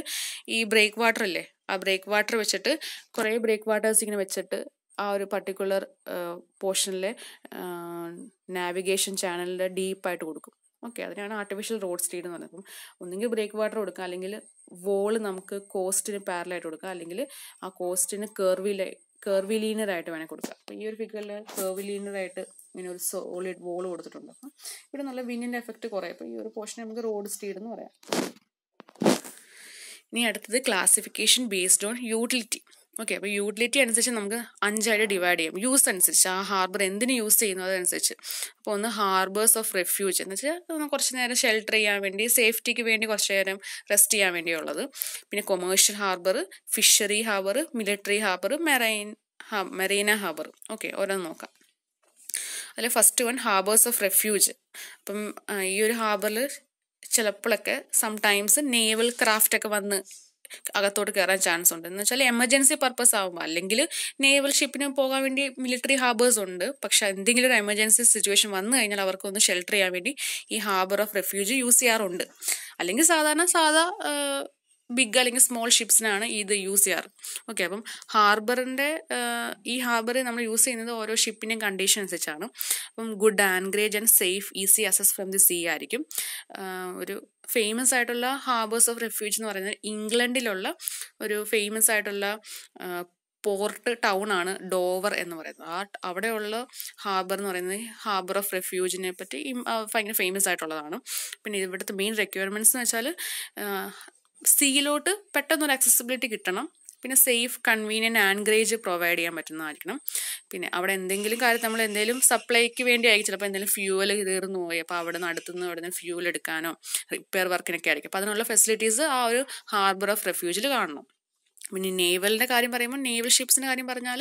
ഈ ബ്രേക്ക് വാട്ടർ അല്ലേ ആ ബ്രേക്ക് വാട്ടർ വെച്ചിട്ട് കുറേ ബ്രേക്ക് വാട്ടേഴ്സ് ഇങ്ങനെ വെച്ചിട്ട് ആ ഒരു പർട്ടിക്കുലർ പോർഷനിലെ നാവിഗേഷൻ ചാനലിൻ്റെ ഡീപ്പായിട്ട് കൊടുക്കും ഓക്കെ അതിനാണ് ആർട്ടിഫിഷ്യൽ റോഡ് സ്റ്റീഡ് എന്ന് പറയുന്നത് അപ്പം ഒന്നുകിൽ ബ്രേക്ക് വാട്ടർ കൊടുക്കുക അല്ലെങ്കിൽ വോള് നമുക്ക് കോസ്റ്റിന് പാരലായിട്ട് കൊടുക്കുക അല്ലെങ്കിൽ ആ കോസ്റ്റിന് കെർവിലെ കെർവിലീനറായിട്ട് വേണേൽ കൊടുക്കുക അപ്പം ഈ ഒരു ഫിഗറിൽ കെർവിലീനറായിട്ട് ഇങ്ങനെ ഒരു സോളിഡ് വോൾ കൊടുത്തിട്ടുണ്ട് അപ്പം ഇവിടെ നല്ല വിന്നിൻ്റെ എഫക്റ്റ് കുറേ അപ്പം ഈ ഒരു പോർഷൻ നമുക്ക് റോഡ് സ്റ്റീഡ് എന്ന് പറയാം ഇനി അടുത്തത് classification based on utility okay അപ്പോൾ യൂട്ടിലിറ്റി അനുസരിച്ച് നമുക്ക് അഞ്ചായിട്ട് ഡിവൈഡ് ചെയ്യാം യൂസ് അനുസരിച്ച് ആ ഹാർബർ എന്തിന് യൂസ് ചെയ്യുന്നു അതനുസരിച്ച് അപ്പോൾ ഒന്ന് ഹാർബേഴ്സ് ഓഫ് റെഫ്യൂജ് എന്ന് വെച്ചാൽ കുറച്ച് നേരം ഷെൽട്ടർ ചെയ്യാൻ വേണ്ടി സേഫ്റ്റിക്ക് വേണ്ടി കുറച്ച് നേരം റെസ്റ്റ് ചെയ്യാൻ വേണ്ടിയുള്ളത് പിന്നെ commercial harbour fishery harbour military harbour marine ഹാ മെറീന ഹാർബർ ഓക്കെ ഓരോന്ന് നോക്കാം അതിൽ first one harbours of refuge അപ്പം ഈ ഒരു ഹാർബറിൽ ചിലപ്പോഴൊക്കെ സംടൈംസ് നേവൽ ക്രാഫ്റ്റൊക്കെ വന്ന് അകത്തോട്ട് കയറാൻ ചാൻസ് ഉണ്ട് എന്ന് വെച്ചാൽ എമർജൻസി പർപ്പസ് ആകുമ്പോൾ അല്ലെങ്കിൽ നേവൽ ഷിപ്പിന് പോകാൻ വേണ്ടി മിലിറ്ററി ഹാർബേഴ്സ് ഉണ്ട് പക്ഷെ എന്തെങ്കിലും ഒരു എമർജൻസി സിറ്റുവേഷൻ വന്നു കഴിഞ്ഞാൽ അവർക്ക് ഒന്ന് ഷെൽട്ടർ ചെയ്യാൻ വേണ്ടി ഈ ഹാർബർ ഓഫ് റെഫ്യൂജ് യൂസ് ചെയ്യാറുണ്ട് അല്ലെങ്കിൽ സാധാരണ സാധാ ബിഗ് അല്ലെങ്കിൽ സ്മോൾ ഷിപ്സിനാണ് ഇത് യൂസ് ചെയ്യാറ് ഓക്കെ അപ്പം ഹാർബറിൻ്റെ ഈ ഹാർബർ നമ്മൾ യൂസ് ചെയ്യുന്നത് ഓരോ ഷിപ്പിൻ്റെയും കണ്ടീഷൻ അനുസരിച്ചാണ് അപ്പം good anchorage and safe easy access from the sea ആയിരിക്കും ഒരു ഫേമസ് ആയിട്ടുള്ള ഹാർബേഴ്സ് ഓഫ് റെഫ്യൂജ് എന്ന് പറയുന്നത് ഇംഗ്ലണ്ടിലുള്ള ഒരു ഫേമസ് ആയിട്ടുള്ള പോർട്ട് ടൗൺ ആണ് ഡോവർ എന്ന് പറയുന്നത് ആ അവിടെയുള്ള ഹാർബർ എന്ന് പറയുന്നത് ഹാർബർ ഓഫ് റെഫ്യൂജിനെ പറ്റി ഭയങ്കര ഫേമസ് ആയിട്ടുള്ളതാണ് പിന്നെ ഇവിടുത്തെ മെയിൻ റെക്വയർമെൻറ്റ്സ് എന്ന് വെച്ചാൽ സീയിലോട്ട് പെട്ടെന്നൊരു അക്സസിബിലിറ്റി കിട്ടണം പിന്നെ സേഫ് കൺവീനിയൻ്റ് ആൻഗ്രേജ് പ്രൊവൈഡ് ചെയ്യാൻ പറ്റുന്നതായിരിക്കണം പിന്നെ അവിടെ എന്തെങ്കിലും കാര്യം നമ്മൾ എന്തെങ്കിലും സപ്ലൈക്ക് വേണ്ടി ആയിരിക്കും ചിലപ്പോൾ എന്തെങ്കിലും ഫ്യൂവൽ തീർന്നു പോയി അപ്പോൾ അവിടെ നിന്ന് അവിടെ നിന്ന് ഫ്യൂവൽ എടുക്കാനോ റിപ്പയർ വർക്കിനൊക്കെ ആയിരിക്കും അപ്പോൾ അതിനുള്ള ഫെസിലിറ്റീസ് ആ ഒരു ഹാർബർ ഓഫ് റെഫ്യൂജിൽ കാണണം പിന്നെ നേവലിൻ്റെ കാര്യം പറയുമ്പോൾ നേവൽ ഷിപ്സിൻ്റെ കാര്യം പറഞ്ഞാൽ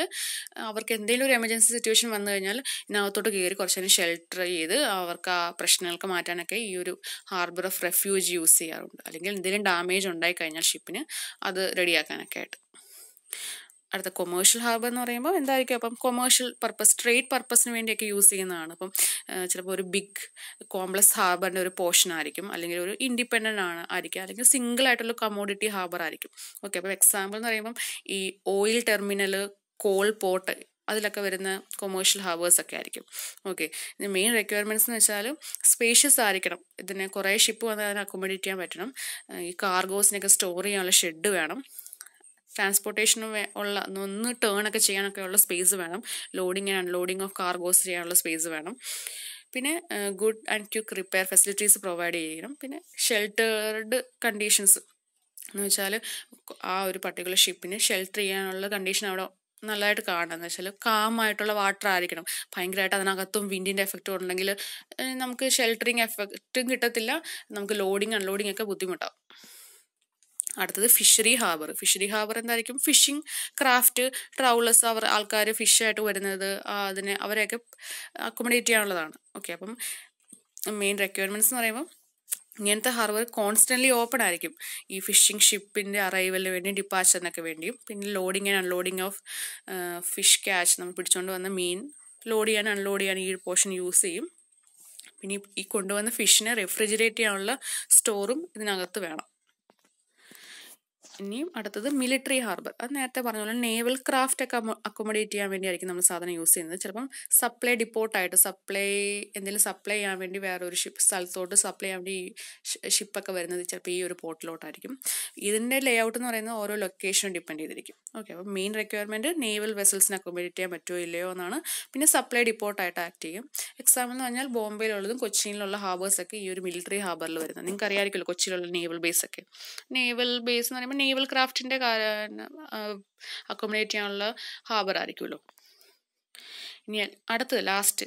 അവർക്ക് എന്തെങ്കിലും ഒരു എമർജൻസി സിറ്റുവേഷൻ വന്നു കഴിഞ്ഞാൽ ഇതിനകത്തോട്ട് കയറി കുറച്ചതിന് ഷെൽട്ടർ ചെയ്ത് അവർക്ക് ആ പ്രശ്നങ്ങൾക്ക് മാറ്റാനൊക്കെ ഈ ഒരു ഹാർബർ ഓഫ് റെഫ്യൂജ് യൂസ് ചെയ്യാറുണ്ട് അല്ലെങ്കിൽ എന്തെങ്കിലും ഡാമേജ് ഉണ്ടായി കഴിഞ്ഞാൽ ഷിപ്പിന് അത് റെഡിയാക്കാനൊക്കെ ആയിട്ട് അടുത്ത കൊമേഴ്ഷ്യൽ ഹാർബർ എന്ന് പറയുമ്പോൾ എന്തായിരിക്കും അപ്പം കൊമേഴ്ഷ്യൽ പർപ്പസ് ട്രേഡ് പർപ്പസിന് വേണ്ടിയൊക്കെ യൂസ് ചെയ്യുന്നതാണ് അപ്പം ചിലപ്പോൾ ഒരു ബിഗ് കോംപ്ലക്സ് ഹാർബറിൻ്റെ ഒരു പോർഷൻ ആയിരിക്കും അല്ലെങ്കിൽ ഒരു ഇൻഡിപെൻഡൻ്റ് ആണ് ആയിരിക്കും അല്ലെങ്കിൽ സിംഗിൾ ആയിട്ടുള്ള കമോഡിറ്റി ഹാർബർ ആയിരിക്കും ഓക്കെ അപ്പോൾ എക്സാമ്പിൾ എന്ന് പറയുമ്പം ഈ ഓയിൽ ടെർമിനൽ കോൾ പോർട്ട് അതിലൊക്കെ വരുന്ന കൊമേഴ്ഷ്യൽ ഹാർബേഴ്സ് ഒക്കെ ആയിരിക്കും ഓക്കെ മെയിൻ റിക്വയർമെൻറ്റ്സ് എന്ന് വെച്ചാൽ സ്പേഷ്യസ് ആയിരിക്കണം ഇതിന് കുറേ ഷിപ്പ് വന്ന് അതിനെ അക്കോമഡേറ്റ് ചെയ്യാൻ പറ്റണം ഈ കാർഗോസിനൊക്കെ സ്റ്റോർ ചെയ്യാനുള്ള ഷെഡ് വേണം ട്രാൻസ്പോർട്ടേഷന് ഉള്ള ഒന്ന് ടേണൊക്കെ ചെയ്യാനൊക്കെ ഉള്ള സ്പേസ് വേണം loading and unloading of cargoes ചെയ്യാനുള്ള സ്പേസ് വേണം പിന്നെ good and quick repair facilities provide ചെയ്യണം പിന്നെ ഷെൽട്ടേർഡ് കണ്ടീഷൻസ് എന്ന് വെച്ചാൽ ആ ഒരു പർട്ടിക്കുലർ ഷിപ്പിന് ഷെൽട്ടർ ചെയ്യാനുള്ള കണ്ടീഷൻ അവിടെ നല്ലതായിട്ട് കാണണം എന്ന് വെച്ചാൽ ആയിട്ടുള്ള വാട്ടർ ആയിരിക്കണം ഭയങ്കരമായിട്ട് അതിനകത്തും വിൻഡിൻ്റെ എഫക്റ്റ് ഉണ്ടെങ്കിൽ നമുക്ക് ഷെൽട്ടറിങ് എഫക്റ്റും കിട്ടത്തില്ല നമുക്ക് ലോഡിങ് അൺലോഡിങ് ഒക്കെ ബുദ്ധിമുട്ടാവും അടുത്തത് ഫിഷറി ഹാർബർ ഫിഷറി ഹാർബർ എന്തായിരിക്കും ഫിഷിംഗ് ക്രാഫ്റ്റ് ട്രാവലേഴ്സ് അവർ ആൾക്കാർ ഫിഷായിട്ട് വരുന്നത് അതിനെ അവരെയൊക്കെ അക്കോമഡേറ്റ് ചെയ്യാനുള്ളതാണ് ഓക്കെ അപ്പം മെയിൻ റെക്വയർമെൻറ്റ്സ് എന്ന് പറയുമ്പോൾ ഇങ്ങനത്തെ ഹാർബർ കോൺസ്റ്റൻ്റ്ലി ഓപ്പൺ ആയിരിക്കും ഈ ഫിഷിംഗ് ഷിപ്പിൻ്റെ അറൈവലിന് വേണ്ടിയും ഡിപ്പാച്ചറിനൊക്കെ വേണ്ടിയും പിന്നെ loading and unloading of fish catch നമ്മൾ പിടിച്ചുകൊണ്ട് വന്ന മീൻ ലോഡ് ചെയ്യാൻ അൺലോഡ് ചെയ്യാൻ ഈ പോർഷൻ യൂസ് ചെയ്യും പിന്നെ ഈ കൊണ്ടുവന്ന ഫിഷിനെ റെഫ്രിജറേറ്റ് ചെയ്യാനുള്ള സ്റ്റോറും ഇതിനകത്ത് വേണം ഇനിയും അടുത്തത് മിലിറ്ററി ഹാർബർ അത് നേരത്തെ പറഞ്ഞ പോലെ നേവൽ ക്രാഫ്റ്റ് ഒക്കെ അക്കോമഡേറ്റ് ചെയ്യാൻ വേണ്ടിയായിരിക്കും നമ്മൾ സാധനം യൂസ് ചെയ്യുന്നത് ചിലപ്പം സപ്ലൈ ഡിപ്പോർട്ടായിട്ട് സപ്ലൈ എന്തെങ്കിലും സപ്ലൈ ചെയ്യാൻ വേണ്ടി വേറെ ഒരു ഷിപ്പ് സ്ഥലത്തോട്ട് സപ്ലൈ ചെയ്യാൻ വേണ്ടി ഷിപ്പൊക്കെ വരുന്നത് ചിലപ്പോൾ ഈ ഒരു പോർട്ടിലോട്ടായിരിക്കും ഇതിൻ്റെ ലേ ഔട്ട് എന്ന് പറയുന്നത് ഓരോ ലൊക്കേഷനും ഡിപ്പെൻഡ് ചെയ്തിരിക്കും ഓക്കെ അപ്പോൾ മെയിൻ റിക്വയർമെൻറ്റ് നേവൽ വെസൽസിന് അക്കോമഡേറ്റ് ചെയ്യാൻ പറ്റുമോ ഇല്ലയോ എന്നാണ് പിന്നെ സപ്ലൈ ഡിപ്പോർട്ടായിട്ട് ആക്ട് ചെയ്യും എക്സാമ്പിൾ എന്ന് പറഞ്ഞാൽ ബോംബെയിലുള്ളതും കൊച്ചിയിലുള്ള ഹാബേഴ്സൊക്കെ ഈ ഒരു മിലിറ്ററി ഹാബറിൽ വരുന്നത് നിങ്ങൾക്ക് അറിയാമായിരിക്കുമല്ലോ കൊച്ചിയിലുള്ള നേവൽ ബേസ് ഒക്കെ നേവൽ ബേസ് എന്ന് പറയുമ്പോൾ നേവൽ ക്രാഫ്റ്റിൻ്റെ അക്കോമഡേറ്റ് ചെയ്യാനുള്ള ഹാബർ ആയിരിക്കുമല്ലോ ഇനി അടുത്തത് ലാസ്റ്റ്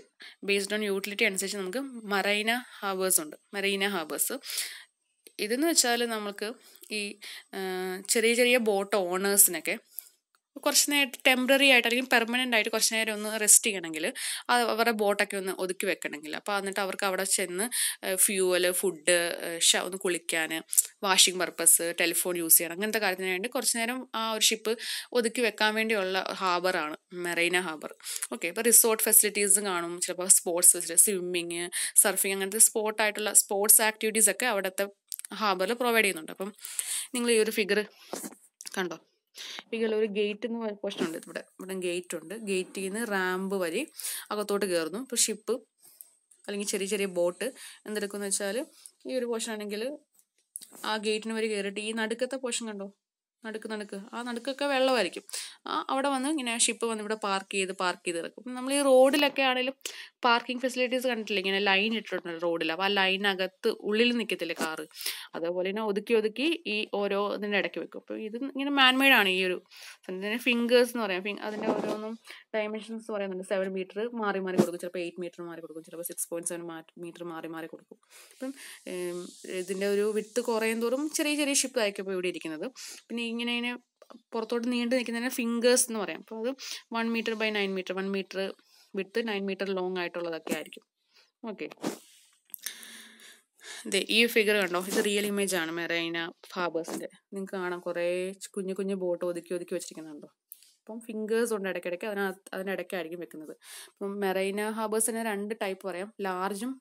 ബേസ്ഡ് ഓൺ യൂട്ടിലിറ്റി അനുസരിച്ച് നമുക്ക് മറൈന ഹാബേഴ്സ് ഉണ്ട് മറൈന ഹാബേഴ്സ് ഇതെന്ന് വെച്ചാൽ നമുക്ക് ഈ ചെറിയ ചെറിയ ബോട്ട് ഓണേഴ്സിനൊക്കെ കുറച്ച് നേരം ടെമ്പററി ആയിട്ട് അല്ലെങ്കിൽ പെർമനൻ്റ് ആയിട്ട് കുറച്ച് നേരം ഒന്ന് റെസ്റ്റ് ചെയ്യണമെങ്കിൽ അത് അവരുടെ ബോട്ടൊക്കെ ഒന്ന് ഒതുക്കി വെക്കണമെങ്കിൽ അപ്പോൾ എന്നിട്ട് അവർക്ക് അവിടെ ചെന്ന് ഫ്യൂവൽ ഫുഡ് ഒന്ന് കുളിക്കാൻ വാഷിംഗ് പർപ്പസ് ടെലിഫോൺ യൂസ് ചെയ്യണം അങ്ങനത്തെ കാര്യത്തിന് വേണ്ടി കുറച്ച് നേരം ആ ഒരു ഷിപ്പ് ഒതുക്കി വെക്കാൻ വേണ്ടിയുള്ള ഹാബറാണ് മെറൈന ഹാബർ ഓക്കെ ഇപ്പോൾ റിസോർട്ട് ഫെസിലിറ്റീസും കാണും ചിലപ്പോൾ സ്പോർട്സ് ഫെസിലിറ്റി സ്വിമ്മിങ് സർഫിങ് അങ്ങനത്തെ സ്പോർട്ടായിട്ടുള്ള സ്പോർട്സ് ആക്ടിവിറ്റീസ് ഒക്കെ അവിടുത്തെ ഹാബറിൽ പ്രൊവൈഡ് ചെയ്യുന്നുണ്ട് അപ്പം നിങ്ങൾ ഈ ഒരു ഫിഗർ കണ്ടോ ഇങ്ങനെ ഒരു ഗേറ്റ് എന്ന് ഉണ്ട് ഇവിടെ ഇവിടെ ഗേറ്റ് ഉണ്ട് ഗേറ്റിൽ നിന്ന് റാമ്പ് വരെ അകത്തോട്ട് കയറുന്നു ഇപ്പോൾ ഷിപ്പ് അല്ലെങ്കിൽ ചെറിയ ചെറിയ ബോട്ട് എന്തെടുക്കുമെന്ന് വെച്ചാൽ ഈ ഒരു പോർഷൻ ആണെങ്കിൽ ആ ഗേറ്റിന് വരെ കയറിയിട്ട് ഈ നടുക്കത്തെ പോർഷൻ കണ്ടോ നടുക്ക് നടുക്ക് ആ നടുക്കൊക്കെ വെള്ളമായിരിക്കും ആ അവിടെ വന്ന് ഇങ്ങനെ ഷിപ്പ് വന്ന് ഇവിടെ പാർക്ക് ചെയ്ത് പാർക്ക് ചെയ്ത് ഇറക്കും നമ്മൾ ഈ റോഡിലൊക്കെ ആണെങ്കിലും പാർക്കിംഗ് ഫെസിലിറ്റീസ് കണ്ടിട്ടില്ല ഇങ്ങനെ ലൈൻ ഇട്ടിട്ടുണ്ട് റോഡിൽ അപ്പോൾ ആ ലൈനകത്ത് ഉള്ളിൽ നിൽക്കത്തില്ല കാറ് അതേപോലെ തന്നെ ഒതുക്കി ഒതുക്കി ഈ ഓരോ ഇതിൻ്റെ ഇടയ്ക്ക് വെക്കും അപ്പോൾ ഇത് ഇങ്ങനെ മാൻമെയ്ഡ് ആണ് ഈ ഒരു ഇതിൻ്റെ ഫിംഗേഴ്സ് എന്ന് പറയാം അതിൻ്റെ ഓരോന്നും ഡയമെൻഷൻസ് പറയുന്നുണ്ട് സെവൻ മീറ്റർ മാറി മാറി കൊടുക്കും ചിലപ്പോൾ എയ്റ്റ് മീറ്റർ മാറി കൊടുക്കും ചിലപ്പോൾ സിക്സ് പോയിൻറ്റ് സെവൻ മീറ്റർ മാറി മാറി കൊടുക്കും അപ്പം ഇതിൻ്റെ ഒരു വിത്ത് കുറയും തോറും ചെറിയ ചെറിയ ഷിപ്പ് ആയിരിക്കും ഇപ്പോൾ ഇവിടെ ഇരിക്കുന്നത് പിന്നെ ഇങ്ങനെ ഇങ്ങനെ പുറത്തോട്ട് നീണ്ടു നിൽക്കുന്നതിന് ഫിംഗേഴ്സ് എന്ന് പറയാം അപ്പോൾ അത് one metre by nine metre one metre വിട്ട് നയൻ മീറ്റർ ലോങ് ആയിട്ടുള്ളതൊക്കെ ആയിരിക്കും ഓക്കെ അതെ ഈ ഫിഗർ കണ്ടോ ഇത് റിയൽ ഇമേജ് ആണ് മെറൈന ഫാബേഴ്സിൻ്റെ നിങ്ങൾക്ക് കാണാം കുറേ കുഞ്ഞു കുഞ്ഞു ബോട്ട് ഒതുക്കി ഒതുക്കി വെച്ചിരിക്കുന്നുണ്ടോ അപ്പം ഫിംഗേഴ്സ് ഉണ്ട് ഇടയ്ക്കിടയ്ക്ക് അതിനകത്ത് അതിനിടയ്ക്കായിരിക്കും വെക്കുന്നത് അപ്പം മെറൈന ഹാബേഴ്സിനെ രണ്ട് ടൈപ്പ് പറയാം ലാർജും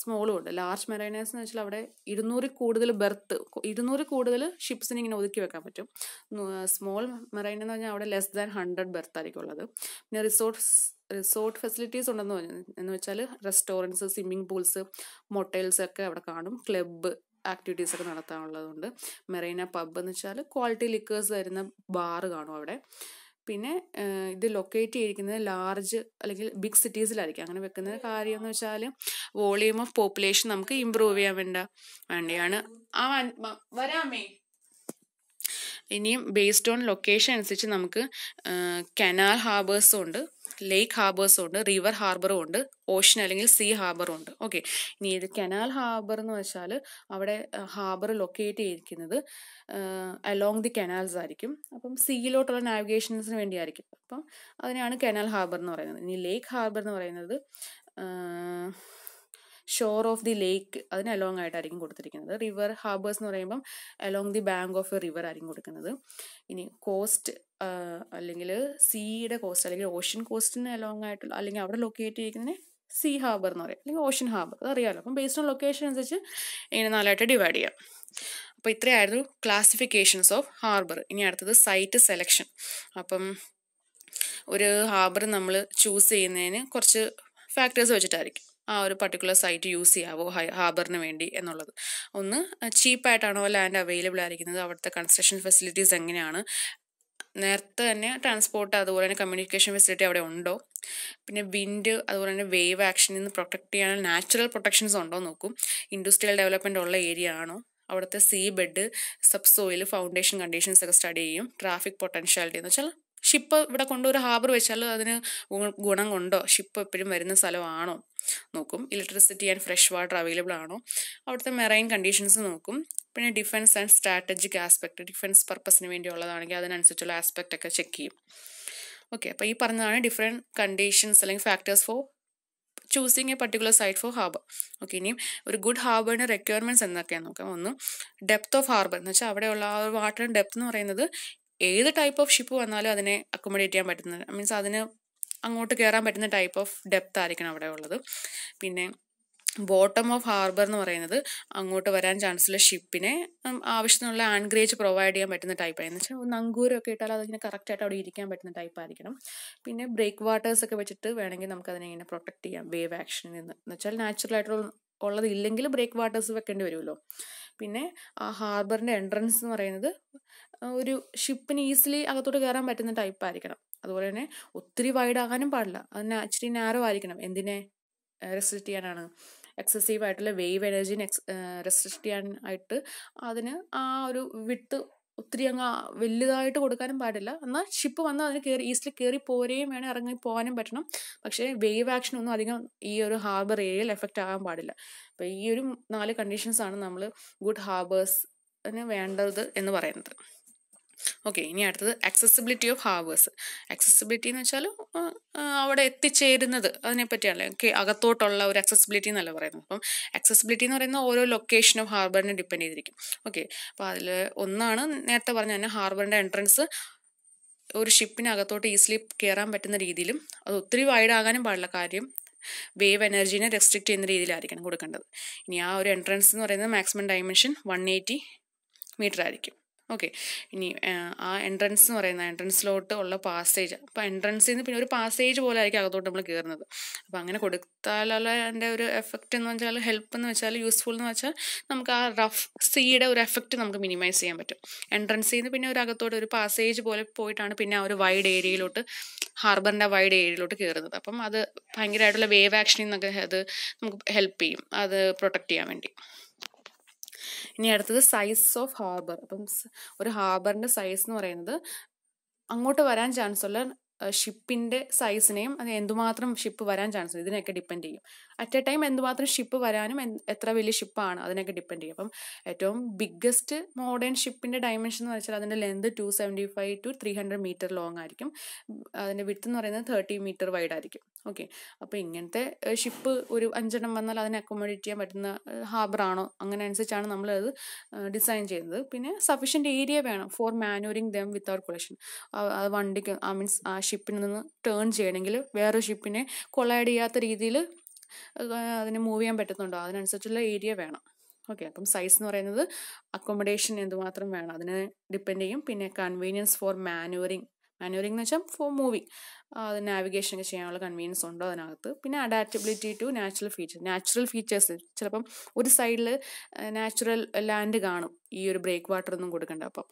സ്മോളും ഉണ്ട് ലാർജ് മെറൈനേഴ്സ് എന്ന് വെച്ചാൽ അവിടെ ഇരുന്നൂറിൽ കൂടുതൽ ബെർത്ത് ഇരുന്നൂറിൽ കൂടുതൽ ഷിപ്സിന് ഇങ്ങനെ ഒതുക്കി വെക്കാൻ പറ്റും സ്മോൾ മെറൈൻ എന്ന് പറഞ്ഞാൽ അവിടെ ലെസ് ദാൻ ഹൺഡ്രഡ് ബെർത്ത് ആയിരിക്കും ഉള്ളത് പിന്നെ റിസോർട്ട്സ് റിസോർട്ട് ഫെസിലിറ്റീസ് ഉണ്ടെന്ന് പറഞ്ഞു എന്ന് വെച്ചാൽ റെസ്റ്റോറൻറ്റ്സ് സ്വിമ്മിംഗ് പൂൾസ് മൊട്ടേൽസ് ഒക്കെ അവിടെ കാണും ക്ലബ്ബ് ആക്ടിവിറ്റീസ് ഒക്കെ നടത്താനുള്ളതുകൊണ്ട് മെറൈന പബ് എന്ന് വെച്ചാൽ ക്വാളിറ്റി ലിക്കേഴ്സ് തരുന്ന ബാർ കാണും അവിടെ പിന്നെ ഇത് ലൊക്കേറ്റ് ചെയ്തിരിക്കുന്നത് ലാർജ് അല്ലെങ്കിൽ ബിഗ് സിറ്റീസിലായിരിക്കും അങ്ങനെ വെക്കുന്ന കാര്യം എന്ന് വെച്ചാൽ വോളിയൂം ഓഫ് പോപ്പുലേഷൻ നമുക്ക് ഇമ്പ്രൂവ് ചെയ്യാൻ വേണ്ട വേണ്ടിയാണ് ആ വരാമേ ഇനിയും ബേസ്ഡ് ഓൺ ലൊക്കേഷൻ അനുസരിച്ച് നമുക്ക് കനാൽ ഹാർബേഴ്സും ഉണ്ട് ലേക്ക് ഹാർബേഴ്സും ഉണ്ട് റിവർ ഹാർബറും ഉണ്ട് ഓഷൻ അല്ലെങ്കിൽ സീ ഹാർബറും ഉണ്ട് ഓക്കെ ഇനി ഇത് കനാൽ ഹാർബർ എന്ന് വെച്ചാൽ അവിടെ ഹാർബർ ലൊക്കേറ്റ് ചെയ്തിരിക്കുന്നത് അലോങ് ദി കനാൽസ് ആയിരിക്കും അപ്പം സീയിലോട്ടുള്ള നാവിഗേഷൻസിന് വേണ്ടിയായിരിക്കും അപ്പം അതിനാണ് കനാൽ ഹാർബർ എന്ന് പറയുന്നത് ഇനി ലേക്ക് ഹാർബർ എന്ന് പറയുന്നത് ഷോർ ഓഫ് ദി ലേക്ക് അതിന് അലോങ് ആയിട്ടായിരിക്കും കൊടുത്തിരിക്കുന്നത് റിവർ ഹാബേഴ്സ് എന്ന് പറയുമ്പം along the bank of a river ആയിരിക്കും കൊടുക്കുന്നത് ഇനി കോസ്റ്റ് അല്ലെങ്കിൽ സീയുടെ കോസ്റ്റ് അല്ലെങ്കിൽ ഓഷ്യൻ കോസ്റ്റിന് അലോങ് ആയിട്ടുള്ള അല്ലെങ്കിൽ അവിടെ ലൊക്കേറ്റ് ചെയ്തിരിക്കുന്നതിന് സീ ഹാർബർ എന്ന് പറയാം അല്ലെങ്കിൽ ഓഷ്യൻ ഹാർബർ അതറിയാമല്ലോ അപ്പം ബേസ്ഡ് ഓൺ ലൊക്കേഷൻ അനുസരിച്ച് ഇങ്ങനെ നാലായിട്ട് ഡിവൈഡ് ചെയ്യാം അപ്പോൾ ഇത്രയായിരുന്നു ക്ലാസിഫിക്കേഷൻസ് ഓഫ് ഹാർബർ ഇനി അടുത്തത് സൈറ്റ് സെലക്ഷൻ അപ്പം ഒരു ഹാർബർ നമ്മൾ ചൂസ് ചെയ്യുന്നതിന് കുറച്ച് ഫാക്ടേഴ്സ് വെച്ചിട്ടായിരിക്കും ആ ഒരു പർട്ടിക്കുലർ സൈറ്റ് യൂസ് ചെയ്യാവോ ഹാബറിന് വേണ്ടി എന്നുള്ളത് ഒന്ന് ചീപ്പായിട്ടാണോ ലാൻഡ് അവൈലബിൾ ആയിരിക്കുന്നത് അവിടുത്തെ കൺസ്ട്രക്ഷൻ ഫെസിലിറ്റീസ് എങ്ങനെയാണ് നേരത്തെ തന്നെ ട്രാൻസ്പോർട്ട് അതുപോലെ തന്നെ കമ്മ്യൂണിക്കേഷൻ ഫെസിലിറ്റി അവിടെ ഉണ്ടോ പിന്നെ വിൻഡ് അതുപോലെ തന്നെ വേവ് ആക്ഷനിൽ നിന്ന് പ്രൊട്ടക്ട് ചെയ്യാനുള്ള നാച്ചുറൽ പ്രൊട്ടക്ഷൻസ് ഉണ്ടോ നോക്കും ഇൻഡസ്ട്രിയൽ ഡെവലപ്മെൻ്റ് ഉള്ള ഏരിയ ആണോ അവിടുത്തെ sea bed subsoil foundation conditions ഒക്കെ സ്റ്റഡി ചെയ്യും ട്രാഫിക് പൊട്ടൻഷ്യാലിറ്റി എന്ന് വെച്ചാൽ ഷിപ്പ് ഇവിടെ കൊണ്ടൊരു ഹാബർ വെച്ചാൽ അതിന് ഗുണം കൊണ്ടോ ഷിപ്പ് എപ്പോഴും വരുന്ന സ്ഥലമാണോ നോക്കും electricity and fresh water available ആണോ അവിടുത്തെ മെറൈൻ കണ്ടീഷൻസ് നോക്കും പിന്നെ defence and strategic aspect defence പർപ്പസിന് വേണ്ടിയുള്ളതാണെങ്കിൽ അതിനനുസരിച്ചുള്ള ആസ്പെക്റ്റ് ഒക്കെ ചെക്ക് ചെയ്യും ഓക്കെ അപ്പോൾ ഈ പറഞ്ഞതാണ് ഡിഫറെൻറ്റ് കണ്ടീഷൻസ് അല്ലെങ്കിൽ factors for choosing a particular site for harbour okay ഇനിയും ഒരു ഗുഡ് ഹാർബറിൻ്റെ റെക്വയർമെൻറ്റ്സ് എന്തൊക്കെയാണ് നോക്കാം ഒന്ന് ഡെപ്ത് ഓഫ് ഹാർബർ എന്ന് വെച്ചാൽ അവിടെയുള്ള ആ വാട്ടറിൻ്റെ ഡെപ്ത് എന്ന് പറയുന്നത് ഏത് ടൈപ്പ് ഓഫ് ഷിപ്പ് വന്നാലും അതിനെ അക്കോമഡേറ്റ് ചെയ്യാൻ പറ്റുന്നത് മീൻസ് അതിന് അങ്ങോട്ട് കയറാൻ പറ്റുന്ന ടൈപ്പ് ഓഫ് ഡെപ്ത് ആയിരിക്കണം അവിടെ ഉള്ളത് പിന്നെ ബോട്ടം ഓഫ് ഹാർബർ എന്ന് പറയുന്നത് അങ്ങോട്ട് വരാൻ ചാൻസ് ഉള്ള ഷിപ്പിനെ ആവശ്യത്തിനുള്ള ആൻഗ്രേജ് പ്രൊവൈഡ് ചെയ്യാൻ പറ്റുന്ന ടൈപ്പ് ആയിരുന്നു വെച്ചാൽ നങ്കൂരൊക്കെ ഇട്ടാൽ അതിങ്ങനെ കറക്റ്റായിട്ട് അവിടെ ഇരിക്കാൻ പറ്റുന്ന ടൈപ്പ് ആയിരിക്കണം പിന്നെ ബ്രേക്ക് വാട്ടേഴ്സ് ഒക്കെ വെച്ചിട്ട് വേണമെങ്കിൽ നമുക്ക് അതിനെ ഇങ്ങനെ പ്രൊട്ടക്ട് ചെയ്യാം വേവ് ആക്ഷനിൽ നിന്ന് എന്ന് വെച്ചാൽ നാച്ചുറൽ ആയിട്ടുള്ള ഉള്ളതില്ലെങ്കിൽ ബ്രേക്ക് വാട്ടേഴ്സ് വെക്കേണ്ടി വരുമല്ലോ പിന്നെ ആ ഹാർബറിൻ്റെ എൻട്രൻസ് എന്ന് പറയുന്നത് ഒരു ഷിപ്പിന് ഈസിലി അകത്തോട്ട് കയറാൻ പറ്റുന്ന ടൈപ്പ് ആയിരിക്കണം അതുപോലെ തന്നെ ഒത്തിരി വൈഡ് ആകാനും പാടില്ല അതിന് ആക്ച്വലി നാരോ ആയിരിക്കണം എന്തിനെ റെസ്ട്രിക്ട് ചെയ്യാനാണ് എക്സസീവ് ആയിട്ടുള്ള വേവ് എനർജിനെ എക്സ് റെസ്ട്രിക്ട് ചെയ്യാൻ ആയിട്ട് അതിന് ആ ഒരു വിട്ട് ഒത്തിരി അങ്ങ് വലുതായിട്ട് കൊടുക്കാനും പാടില്ല എന്നാൽ ഷിപ്പ് വന്നാൽ അതിന് കയറി ഈസ്റ്റിൽ കയറി പോരുകയും വേണം ഇറങ്ങി പോകാനും പറ്റണം പക്ഷേ വേവ് ആക്ഷൻ ഒന്നും അധികം ഈ ഒരു ഹാർബർ ഏരിയയിൽ എഫക്റ്റ് ആകാൻ പാടില്ല അപ്പോൾ ഈ ഒരു നാല് കണ്ടീഷൻസാണ് നമ്മൾ ഗുഡ് ഹാർബേഴ്സിന് വേണ്ടത് എന്ന് പറയുന്നത് ഓക്കെ ഇനി അടുത്തത് അക്സസിബിലിറ്റി ഓഫ് ഹാവേഴ്സ് അക്സസിബിലിറ്റി എന്ന് വെച്ചാൽ അവിടെ എത്തിച്ചേരുന്നത് അതിനെപ്പറ്റിയാണ് ഓക്കെ അകത്തോട്ടുള്ള ഒരു അക്സസിബിലിറ്റി എന്നല്ല പറയുന്നത് അപ്പം അക്സസിബിലിറ്റി എന്ന് പറയുന്ന ഓരോ ലൊക്കേഷൻ ഓഫ് ഹാർബറിനെ ഡിപ്പെൻഡ് ചെയ്തിരിക്കും ഓക്കെ അപ്പോൾ അതിൽ ഒന്നാണ് നേരത്തെ പറഞ്ഞ തന്നെ ഹാർബറിൻ്റെ എൻട്രൻസ് ഒരു ഷിപ്പിനകത്തോട്ട് ഈസിലി കയറാൻ പറ്റുന്ന രീതിയിലും അത് ഒത്തിരി വൈഡ് ആകാനും പാടില്ല കാര്യം വേവ് എനർജീനെ റെസ്ട്രിക്റ്റ് ചെയ്യുന്ന രീതിയിലായിരിക്കണം കൊടുക്കേണ്ടത് ഇനി ആ ഒരു എൻട്രൻസ് എന്ന് പറയുന്നത് maximum dimension one eighty metre ആയിരിക്കും ഓക്കെ ഇനി ആ എൻട്രൻസ് എന്ന് പറയുന്ന എൻട്രൻസിലോട്ട് ഉള്ള പാസേജ് അപ്പോൾ എൻട്രൻസിൽ നിന്ന് പിന്നെ ഒരു പാസേജ് പോലെ ആയിരിക്കും അകത്തോട്ട് നമ്മൾ കയറുന്നത് അപ്പോൾ അങ്ങനെ കൊടുത്താലുള്ള എൻ്റെ ഒരു എഫക്റ്റ് എന്ന് വെച്ചാൽ ഹെൽപ്പ് എന്ന് വെച്ചാൽ യൂസ്ഫുൾ എന്ന് വെച്ചാൽ നമുക്ക് ആ റഫ് സീയുടെ ഒരു എഫക്റ്റ് നമുക്ക് മിനിമൈസ് ചെയ്യാൻ പറ്റും എൻട്രൻസിൽ നിന്ന് പിന്നെ ഒരു അകത്തോട്ട് ഒരു പാസേജ് പോലെ പോയിട്ടാണ് പിന്നെ ആ ഒരു വൈഡ് ഏരിയയിലോട്ട് ഹാർബറിൻ്റെ വൈഡ് ഏരിയയിലോട്ട് കയറുന്നത് അപ്പം അത് ഭയങ്കരമായിട്ടുള്ള വേവ് ആക്ഷനിൽ നിന്നൊക്കെ അത് നമുക്ക് ഹെൽപ്പ് ചെയ്യും അത് പ്രൊട്ടക്റ്റ് ചെയ്യാൻ വേണ്ടി ഇനി അടുത്തത് സൈസ് ഓഫ് ഹാർബർ അപ്പം ഒരു ഹാർബറിൻ്റെ സൈസ് എന്ന് പറയുന്നത് അങ്ങോട്ട് വരാൻ ചാൻസ് ഉള്ള ഷിപ്പിൻ്റെ സൈസിനെയും അത് എന്തുമാത്രം ഷിപ്പ് വരാൻ ചാൻസ് ഇതിനെയൊക്കെ ഡിപ്പെൻഡ് ചെയ്യും അറ്റ് എ ടൈം എന്തുമാത്രം ഷിപ്പ് വരാനും എത്ര വലിയ ഷിപ്പാണ് അതിനൊക്കെ ഡിപ്പെൻഡ് ചെയ്യും അപ്പം ഏറ്റവും ബിഗ്ഗസ്റ്റ് മോഡേൺ ഷിപ്പിൻ്റെ ഡയമെൻഷൻ എന്ന് വെച്ചാൽ അതിൻ്റെ length two seventy five two three hundred metre long ആയിരിക്കും അതിൻ്റെ വിട്ത് എന്ന് പറയുന്നത് തേർട്ടി മീറ്റർ വൈഡ് ആയിരിക്കും ഓക്കെ അപ്പോൾ ഇങ്ങനത്തെ ഷിപ്പ് ഒരു അഞ്ചെണ്ണം വന്നാൽ അതിനെ അക്കോമഡേറ്റ് ചെയ്യാൻ പറ്റുന്ന ഹാർബറാണോ അങ്ങനെ അനുസരിച്ചാണ് നമ്മളത് ഡിസൈൻ ചെയ്യുന്നത് പിന്നെ സഫീഷ്യൻറ്റ് ഏരിയ വേണം for manoeuvring them without collision അത് വണ്ടിക്ക് ആ മീൻസ് ആ ഷിപ്പിൽ നിന്ന് ടേൺ ചെയ്യണമെങ്കിൽ വേറൊരു ഷിപ്പിനെ കൊളൈഡ് ചെയ്യാത്ത രീതിയിൽ അതിന് മൂവ് ചെയ്യാൻ പറ്റുന്നുണ്ടോ അതിനനുസരിച്ചുള്ള ഏരിയ വേണം ഓക്കെ അപ്പം സൈസ് എന്ന് പറയുന്നത് അക്കോമഡേഷൻ എന്തുമാത്രം വേണം അതിനെ ഡിപ്പെൻഡ് ചെയ്യും പിന്നെ കൺവീനിയൻസ് ഫോർ മാനുവറിങ് മാനുവറിംഗ് എന്ന് വെച്ചാൽ ഫോർ മൂവിങ് അത് നാവിഗേഷൻ ഒക്കെ ചെയ്യാനുള്ള കൺവീനിയൻസ് ഉണ്ടോ അതിനകത്ത് പിന്നെ adaptability to natural features natural features ചിലപ്പം ഒരു സൈഡിൽ നാച്ചുറൽ ലാൻഡ് കാണും ഈ ഒരു ബ്രേക്ക് വാട്ടർ ഒന്നും കൊടുക്കണ്ട അപ്പം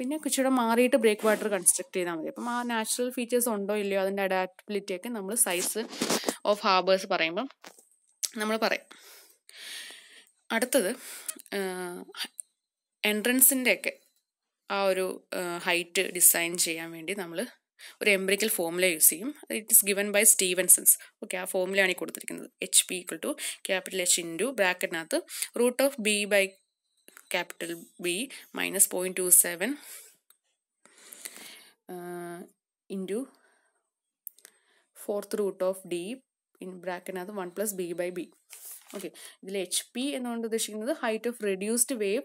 പിന്നെ കുറച്ചുകൂടെ മാറിയിട്ട് ബ്രേക്ക് വാട്ടർ കൺസ്ട്രക്ട് ചെയ്താൽ മതി അപ്പം ആ നാച്ചുറൽ ഫീച്ചേഴ്സ് ഉണ്ടോ ഇല്ലയോ അതിൻ്റെ അഡാപ്റ്റബിലിറ്റി ഒക്കെ നമ്മൾ സൈസ് ഓഫ് ഹാർബേഴ്സ് പറയുമ്പം നമ്മൾ പറയും അടുത്തത് എൻട്രൻസിൻ്റെയൊക്കെ ആ ഒരു ഹൈറ്റ് ഡിസൈൻ ചെയ്യാൻ വേണ്ടി നമ്മൾ ഒരു എംബ്രിക്കൽ ഫോമുല യൂസ് ചെയ്യും it is given by Stevenson's okay ആ ഫോമുലയാണ് ഈ കൊടുത്തിരിക്കുന്നത് H P equal to capital H into ബ്രാക്കറ്റിനകത്ത് root of B by capital B minus point two seven into fourth root of D in ബ്രാക്കറ്റിനകത്ത് one plus B by B okay ഇതിൽ H P എന്നുകൊണ്ട് ഉദ്ദേശിക്കുന്നത് height of reduced wave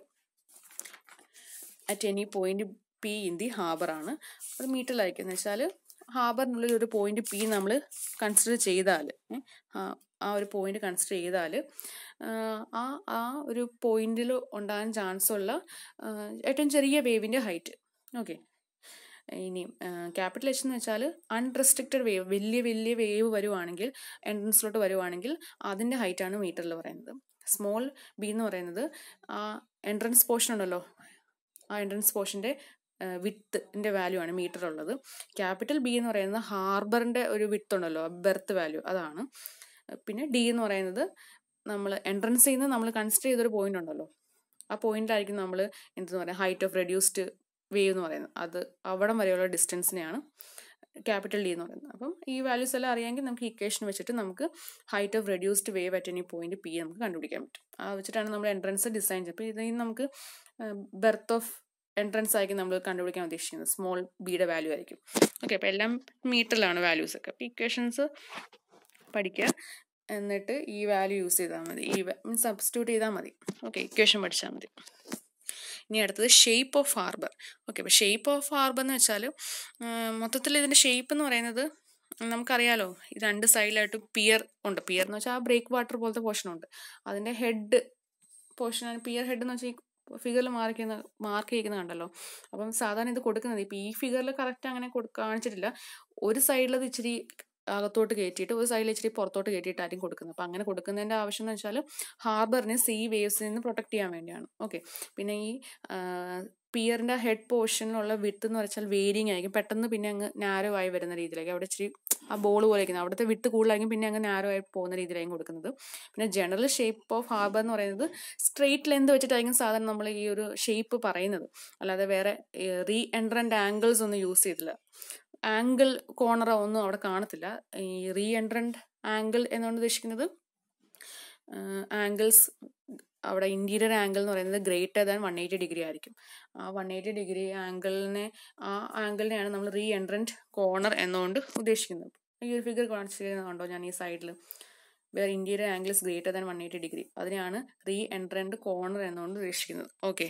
at any point P in the harbour ആണ് അത് മീറ്ററിലായിരിക്കും എന്ന് വെച്ചാൽ ഹാബറിനുള്ളിൽ ഒരു point P നമ്മൾ കൺസിഡർ ചെയ്താൽ ആ ഒരു പോയിന്റ് കൺസിഡർ ചെയ്താൽ ആ ആ ഒരു പോയിന്റിൽ ഉണ്ടാകാൻ ചാൻസ് ഉള്ള ഏറ്റവും ചെറിയ വേവിൻ്റെ ഹൈറ്റ് ഓക്കെ ഇനി ക്യാപിറ്റൽ എച്ച് എന്ന് വെച്ചാൽ അൺറെസ്ട്രിക്റ്റഡ് വേവ് വലിയ വലിയ വേവ് വരുവാണെങ്കിൽ എൻട്രൻസിലോട്ട് വരുവാണെങ്കിൽ അതിൻ്റെ ഹൈറ്റാണ് മീറ്ററിൽ പറയുന്നത് സ്മോൾ ബി എന്ന് പറയുന്നത് ആ എൻട്രൻസ് പോർഷൻ ഉണ്ടല്ലോ ആ എൻട്രൻസ് പോർഷൻ്റെ വിത്തിൻ്റെ വാല്യൂ ആണ് മീറ്റർ ഉള്ളത് ക്യാപിറ്റൽ ബി എന്ന് പറയുന്നത് ഹാർബറിൻ്റെ ഒരു വിത്ത് ഉണ്ടല്ലോ ബെർത്ത് വാല്യൂ അതാണ് പിന്നെ ഡി എന്ന് പറയുന്നത് നമ്മൾ എൻട്രൻസ് ചെയ്യുന്ന നമ്മൾ കൺസിഡർ ചെയ്തൊരു പോയിന്റ് ഉണ്ടല്ലോ ആ പോയിന്റിലായിരിക്കും നമ്മൾ എന്താ പറയുക ഹൈറ്റ് ഓഫ് റെഡ്യൂസ്ഡ് വേവ് എന്ന് പറയുന്നത് അത് അവിടം വരെയുള്ള ഡിസ്റ്റൻസിനെയാണ് ക്യാപിറ്റൽ ഡി എന്ന് പറയുന്നത് അപ്പം ഈ വാല്യൂസ് എല്ലാം അറിയാമെങ്കിൽ നമുക്ക് ഇക്വേഷൻ വെച്ചിട്ട് നമുക്ക് height of reduced wave at any point P നമുക്ക് കണ്ടുപിടിക്കാൻ പറ്റും ആ വെച്ചിട്ടാണ് നമ്മൾ എൻട്രൻസ് ഡിസൈൻ ചെയ്യുന്നത് അപ്പോൾ ഇതിൽ നമുക്ക് ബെർത്ത് ഓഫ് എൻട്രൻസ് ആയിരിക്കും നമ്മൾ കണ്ടുപിടിക്കാൻ ഉദ്ദേശിക്കുന്നത് സ്മോൾ ബിയുടെ വാല്യൂ ആയിരിക്കും ഓക്കെ അപ്പോൾ എല്ലാം മീറ്ററിലാണ് വാല്യൂസ് ഒക്കെ അപ്പോൾ ഇക്വേഷൻസ് പഠിക്കുക എന്നിട്ട് ഈ വാല്യൂ യൂസ് ചെയ്താൽ മതി ഈ മീൻസ് സബ്സ്റ്റിറ്റ്യൂട്ട് ചെയ്താൽ മതി ഓക്കെ ഇക്വേഷൻ പഠിച്ചാൽ മതി ഇനി അടുത്തത് ഷേപ്പ് ഓഫ് ഹാർബർ ഓക്കെ അപ്പോൾ ഷേപ്പ് ഓഫ് ഹാർബർ എന്ന് വെച്ചാൽ മൊത്തത്തിൽ ഇതിൻ്റെ ഷേപ്പ് എന്ന് പറയുന്നത് നമുക്കറിയാലോ ഈ രണ്ട് സൈഡിലായിട്ട് പിയർ ഉണ്ട് പിയർ എന്ന് വെച്ചാൽ ആ ബ്രേക്ക് വാട്ടർ പോലത്തെ പോർഷനുണ്ട് അതിൻ്റെ ഹെഡ് പോർഷനാണ് പിയർ ഹെഡ് എന്ന് വെച്ചാൽ ഫിഗറിൽ മാർക്ക് ചെയ്യുന്ന മാർക്ക് ചെയ്യുന്നത് കണ്ടല്ലോ അപ്പം സാധാരണ ഇത് കൊടുക്കുന്നത് ഇപ്പം ഈ ഫിഗറിൽ കറക്റ്റ് അങ്ങനെ കൊടു കാണിച്ചിട്ടില്ല ഒരു സൈഡിലത് ഇച്ചിരി അകത്തോട്ട് കയറ്റിയിട്ട് ഒരു സൈഡിൽ ഇച്ചിരി പുറത്തോട്ട് കയറ്റിയിട്ടായിരിക്കും കൊടുക്കുന്നത് അപ്പം അങ്ങനെ കൊടുക്കുന്നതിൻ്റെ ആവശ്യം എന്ന് വെച്ചാൽ ഹാർബറിനെ സീ വേവ്സിൽ നിന്ന് പ്രൊട്ടക്ട് ചെയ്യാൻ വേണ്ടിയാണ് ഓക്കെ പിന്നെ ഈ പിയറിൻ്റെ ഹെഡ് പോർഷനിലുള്ള വിത്ത് എന്ന് വെച്ചാൽ വേരിങ് ആയിരിക്കും പെട്ടെന്ന് പിന്നെ അങ്ങ് നാരോ ആയി വരുന്ന രീതിയിലേക്ക് അവിടെ ഇച്ചിരി ആ ബോൾ പോലെ ഇരിക്കുന്നത് അവിടുത്തെ വിത്ത് കൂടുതലായിരിക്കും പിന്നെ അങ്ങ് നാരോ ആയി പോകുന്ന രീതിയിലായിരിക്കും കൊടുക്കുന്നത് പിന്നെ ജനറൽ ഷേപ്പ് ഓഫ് ഹാർബർ എന്ന് പറയുന്നത് സ്ട്രെയിറ്റ് ലെന്ത് വെച്ചിട്ടായിരിക്കും സാധാരണ നമ്മൾ ഈ ഒരു ഷേപ്പ് പറയുന്നത് അല്ലാതെ വേറെ റീ എൻട്രൻ്റ് ആംഗിൾസ് ഒന്നും യൂസ് ചെയ്തില്ല ആംഗിൾ കോർണറോ ഒന്നും അവിടെ കാണത്തില്ല ഈ റീ എൻട്രൻഡ് ആംഗിൾ എന്നുകൊണ്ട് ഉദ്ദേശിക്കുന്നത് ആംഗിൾസ് അവിടെ ഇൻറ്റീരിയർ ആംഗിൾ എന്ന് പറയുന്നത് greater than one eighty degree ആയിരിക്കും ആ വൺ എയ്റ്റി ഡിഗ്രി ആംഗിളിനെ ആ ആംഗിളിനെയാണ് നമ്മൾ റീ എൻട്രൻഡ് കോർണർ എന്നുകൊണ്ട് ഉദ്ദേശിക്കുന്നത് ഈ ഒരു ഫിഗർ കാണിച്ചിരിക്കുന്നുണ്ടോ ഞാൻ ഈ സൈഡിൽ വേർ ഇന്ത്യയുടെ angle is greater than one eighty degree അതിനെയാണ് റീ എൻട്രൻഡ് കോർണർ എന്നുകൊണ്ട് ഉദ്ദേശിക്കുന്നത് ഓക്കെ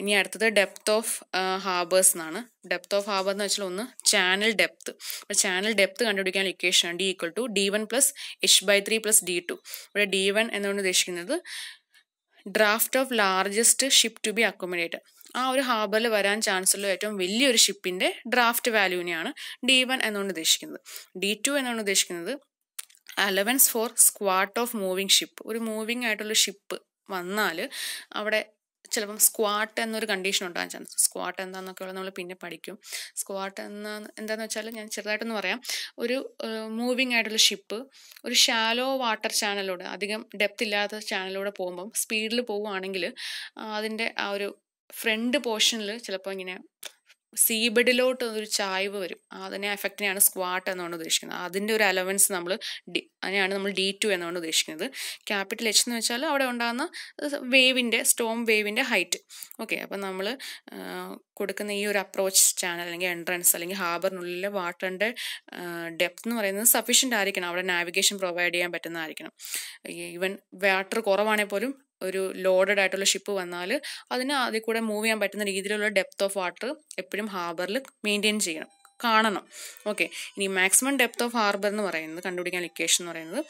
ഇനി അടുത്തത് ഡെപ്ത് ഓഫ് ഹാർബേഴ്സ് എന്നാണ് ഡെപ്ത് ഓഫ് ഹാർബർ എന്ന് വെച്ചാൽ ഒന്ന് ചാനൽ ഡെപ്ത് അപ്പോൾ ചാനൽ ഡെപ്ത് കണ്ടുപിടിക്കാൻ equation D equal to D one plus H by three plus D two ഇവിടെ ഡി വൺ എന്നുകൊണ്ട് ഉദ്ദേശിക്കുന്നത് draught of largest ship to be accommodate ആ ഒരു ഹാർബറിൽ വരാൻ ചാൻസ് ഉള്ള ഏറ്റവും വലിയൊരു ഷിപ്പിൻ്റെ ഡ്രാഫ്റ്റ് വാല്യൂവിനെയാണ് ഡി വൺ എന്നുകൊണ്ട് ഉദ്ദേശിക്കുന്നത് ഡി ടു എന്നുകൊണ്ട് ഉദ്ദേശിക്കുന്നത് allowance for squat of moving ship ഒരു മൂവിങ് ആയിട്ടുള്ള ഷിപ്പ് വന്നാൽ അവിടെ ചിലപ്പം സ്ക്വാട്ട് എന്നൊരു കണ്ടീഷൻ ഉണ്ടാകാൻ ചാൻസ് സ്ക്വാട്ട് എന്താണെന്നൊക്കെ ഉള്ളത് നമ്മൾ പിന്നെ പഠിക്കും സ്ക്വാട്ട് എന്ന എന്താണെന്ന് വെച്ചാൽ ഞാൻ ചെറുതായിട്ടൊന്ന് പറയാം ഒരു മൂവിങ് ആയിട്ടുള്ള ഷിപ്പ് ഒരു ഷാലോ വാട്ടർ ചാനലിലൂടെ അധികം ഡെപ്ത് ഇല്ലാത്ത ചാനലിലൂടെ പോകുമ്പം സ്പീഡിൽ പോവുകയാണെങ്കിൽ അതിൻ്റെ ആ ഒരു ഫ്രണ്ട് പോർഷനിൽ ചിലപ്പോൾ ഇങ്ങനെ സീബഡിലോട്ട് ഒരു ചായ്വ് വരും അതിനെ എഫക്റ്റിനെയാണ് സ്ക്വാട്ട് എന്നാണ് ഉദ്ദേശിക്കുന്നത് അതിൻ്റെ ഒരു അലവൻസ് നമ്മൾ ഡി അതിനെയാണ് നമ്മൾ ഡി ടു എന്നാണ് ഉദ്ദേശിക്കുന്നത് ക്യാപിറ്റൽ എച്ച് എന്ന് വെച്ചാൽ അവിടെ ഉണ്ടാകുന്ന വേവിൻ്റെ സ്റ്റോം വേവിൻ്റെ ഹൈറ്റ് ഓക്കെ അപ്പം നമ്മൾ കൊടുക്കുന്ന ഈ ഒരു അപ്രോച്ച് ചാനൽ അല്ലെങ്കിൽ എൻട്രൻസ് അല്ലെങ്കിൽ ഹാബറിനുള്ളിലെ വാട്ടറിൻ്റെ ഡെപ്ത് എന്ന് പറയുന്നത് സഫീഷ്യൻ്റ് ആയിരിക്കണം അവിടെ നാവിഗേഷൻ പ്രൊവൈഡ് ചെയ്യാൻ പറ്റുന്നതായിരിക്കണം ഈവൻ വാട്ടർ കുറവാണെങ്കിൽ പോലും ഒരു ലോഡഡ് ആയിട്ടുള്ള ഷിപ്പ് വന്നാൽ അതിന് അതിൽ കൂടെ മൂവ് ചെയ്യാൻ പറ്റുന്ന രീതിയിലുള്ള ഡെപ്ത് ഓഫ് വാട്ടർ എപ്പോഴും ഹാർബറിൽ മെയിൻറ്റെയിൻ ചെയ്യണം കാണണം ഓക്കെ ഇനി മാക്സിമം ഡെപ്ത് ഓഫ് ഹാർബർ എന്ന് പറയുന്നത് കണ്ടുപിടിക്കാൻ ഇക്വേഷൻ എന്ന് പറയുന്നത്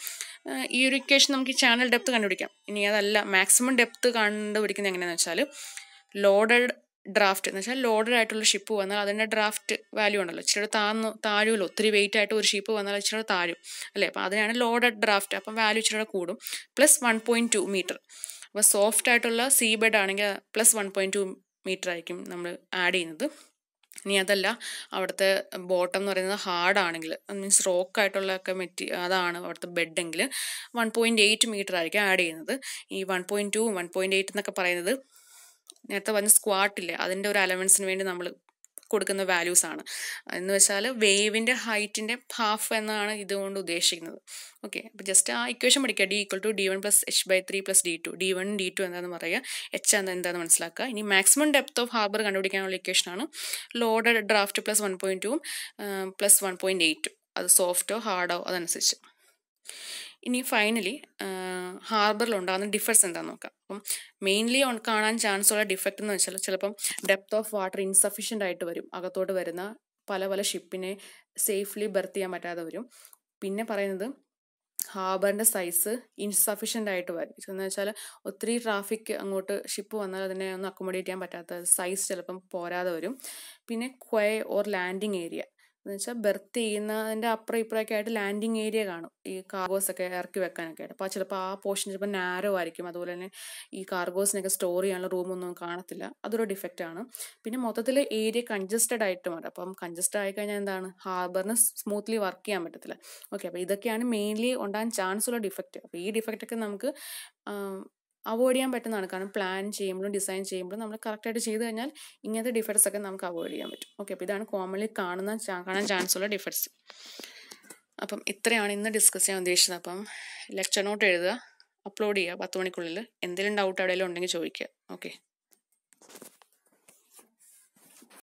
ഈ ഒരു ഇക്വേഷൻ നമുക്ക് ഈ ചാനൽ ഡെപ്ത് കണ്ടുപിടിക്കാം ഇനി അതല്ല മാക്സിമം ഡെപ്ത് കണ്ടുപിടിക്കുന്നത് എങ്ങനെയാണെന്ന് വെച്ചാൽ ലോഡഡ് ഡ്രാഫ്റ്റ് എന്ന് വെച്ചാൽ ലോഡഡ് ആയിട്ടുള്ള ഷിപ്പ് വന്നാൽ അതിൻ്റെ ഡ്രാഫ്റ്റ് വാല്യൂ ഉണ്ടല്ലോ ഇച്ചിരി താഴ്ന്നു താഴുമല്ലോ ഒത്തിരി വെയിറ്റ് ആയിട്ട് ഒരു ഷിപ്പ് വന്നാൽ ഇച്ചിരി താഴും അല്ലേ അപ്പോൾ അതിനാണ് ലോഡഡ് ഡ്രാഫ്റ്റ് അപ്പം വാല്യൂ ഇച്ചിരി കൂടും plus one point two metre അപ്പോൾ സോഫ്റ്റ് ആയിട്ടുള്ള സീ ബെഡ് ആണെങ്കിൽ plus one point two metre ആയിരിക്കും നമ്മൾ ആഡ് ചെയ്യുന്നത് ഇനി അതല്ല അവിടുത്തെ ബോട്ടം എന്ന് പറയുന്നത് ഹാർഡാണെങ്കിൽ മീൻസ് റോക്ക് ആയിട്ടുള്ളതൊക്കെ മെറ്റി അതാണ് അവിടുത്തെ ബെഡെങ്കിൽ വൺ പോയിൻറ്റ് എയ്റ്റ് മീറ്റർ ആയിരിക്കും ആഡ് ചെയ്യുന്നത് ഈ one point two one point eight എന്നൊക്കെ പറയുന്നത് നേരത്തെ പറഞ്ഞ സ്ക്വാട്ടില്ലേ അതിൻ്റെ ഒരു അലവൻസിന് വേണ്ടി നമ്മൾ കൊടുക്കുന്ന വാല്യൂസ് ആണ് എന്ന് വെച്ചാൽ വേവിൻ്റെ ഹൈറ്റിൻ്റെ ഹാഫ് എന്നാണ് ഇതുകൊണ്ട് ഉദ്ദേശിക്കുന്നത് ഓക്കെ അപ്പോൾ ജസ്റ്റ് ആ ഇക്വേഷൻ പഠിക്കുക D equal to D one plus H by three plus D two D one D two എന്താണെന്ന് പറയുക എച്ച് എന്ന് എന്താണെന്ന് മനസ്സിലാക്കുക ഇനി മാക്സിമം ഡെപ്ത് ഓഫ് ഹാർബർ കണ്ടുപിടിക്കാനുള്ള ഇക്വേഷനാണ് loaded draught plus one point two plus one point എയ്റ്റും അത് സോഫ്റ്റോ ഹാർഡോ അതനുസരിച്ച് ഇനി ഫൈനലി ഹാർബറിൽ ഉണ്ടാകുന്ന ഡിഫറൻസ് എന്താണെന്ന് നോക്കാം അപ്പം മെയിൻലി കാണാൻ ചാൻസ് ഉള്ള ഡിഫക്റ്റ് എന്ന് വെച്ചാൽ ചിലപ്പം ഡെപ്ത് ഓഫ് വാട്ടർ ഇൻസഫിഷ്യൻ്റ് ആയിട്ട് വരും അകത്തോട്ട് വരുന്ന പല പല ഷിപ്പിനെ സേഫ്ലി ബർത്ത് ചെയ്യാൻ പറ്റാതെ വരും പിന്നെ പറയുന്നത് ഹാർബറിൻ്റെ സൈസ് ഇൻസഫിഷ്യൻ്റ് ആയിട്ട് വരും എന്ന് വെച്ചാൽ ഒത്തിരി ട്രാഫിക് അങ്ങോട്ട് ഷിപ്പ് വന്നാൽ അതിനെ ഒന്ന് അക്കോമഡേറ്റ് ചെയ്യാൻ പറ്റാത്ത സൈസ് ചിലപ്പം പോരാതെ വരും പിന്നെ ക്വയ ഓർ ലാൻഡിങ് ഏരിയ എന്ന് വെച്ചാൽ ബെർത്ത് ചെയ്യുന്നതിൻ്റെ അപ്പുറം ഇപ്പുറമൊക്കെ ആയിട്ട് ലാൻഡിങ് ഏരിയ കാണും ഈ കാർഗോസൊക്കെ ഇറക്കി വെക്കാനൊക്കെ ആയിട്ട് അപ്പോൾ ചിലപ്പോൾ ആ പോർഷൻ ചിലപ്പോൾ നാരോ ആയിരിക്കും അതുപോലെ തന്നെ ഈ കാർഗോസിനൊക്കെ സ്റ്റോർ ചെയ്യാനുള്ള റൂമൊന്നും കാണത്തില്ല അതൊരു ഡിഫക്റ്റ് ആണ് പിന്നെ മൊത്തത്തിൽ ഏരിയ കൺജസ്റ്റഡ് ആയിട്ട് മാറും അപ്പം കൺജസ്റ്റഡ് ആയി കഴിഞ്ഞാൽ എന്താണ് ഹാർബറിന് സ്മൂത്ത്ലി വർക്ക് ചെയ്യാൻ പറ്റത്തില്ല ഓക്കെ അപ്പോൾ ഇതൊക്കെയാണ് മെയിൻലി ഉണ്ടാകാൻ ചാൻസ് ഉള്ള ഡിഫക്റ്റ് അപ്പോൾ ഈ ഡിഫക്റ്റൊക്കെ നമുക്ക് അവോയ്ഡ് ചെയ്യാൻ പറ്റുന്നതാണ് കാരണം പ്ലാൻ ചെയ്യുമ്പോഴും ഡിസൈൻ ചെയ്യുമ്പോഴും നമ്മൾ കറക്റ്റായിട്ട് ചെയ്ത് കഴിഞ്ഞാൽ ഇങ്ങനത്തെ ഡിഫക്ട്സ് ഒക്കെ നമുക്ക് അവോയ്ഡ് ചെയ്യാൻ പറ്റും ഓക്കെ അപ്പോൾ ഇതാണ് കോമൺലി കാണുന്ന കാണാൻ ചാൻസ് ഉള്ള ഡിഫക്ട്സ് അപ്പം ഇത്രയാണ് ഇന്ന് ഡിസ്കസ് ചെയ്യാൻ ഉദ്ദേശിച്ചത് അപ്പം ലെക്ചർ നോട്ട് എഴുതുക അപ്ലോഡ് ചെയ്യുക പത്ത് മണിക്കുള്ളിൽ എന്തെങ്കിലും ഡൗട്ട് എവിടെയെങ്കിലും ഉണ്ടെങ്കിൽ ചോദിക്കുക ഓക്കെ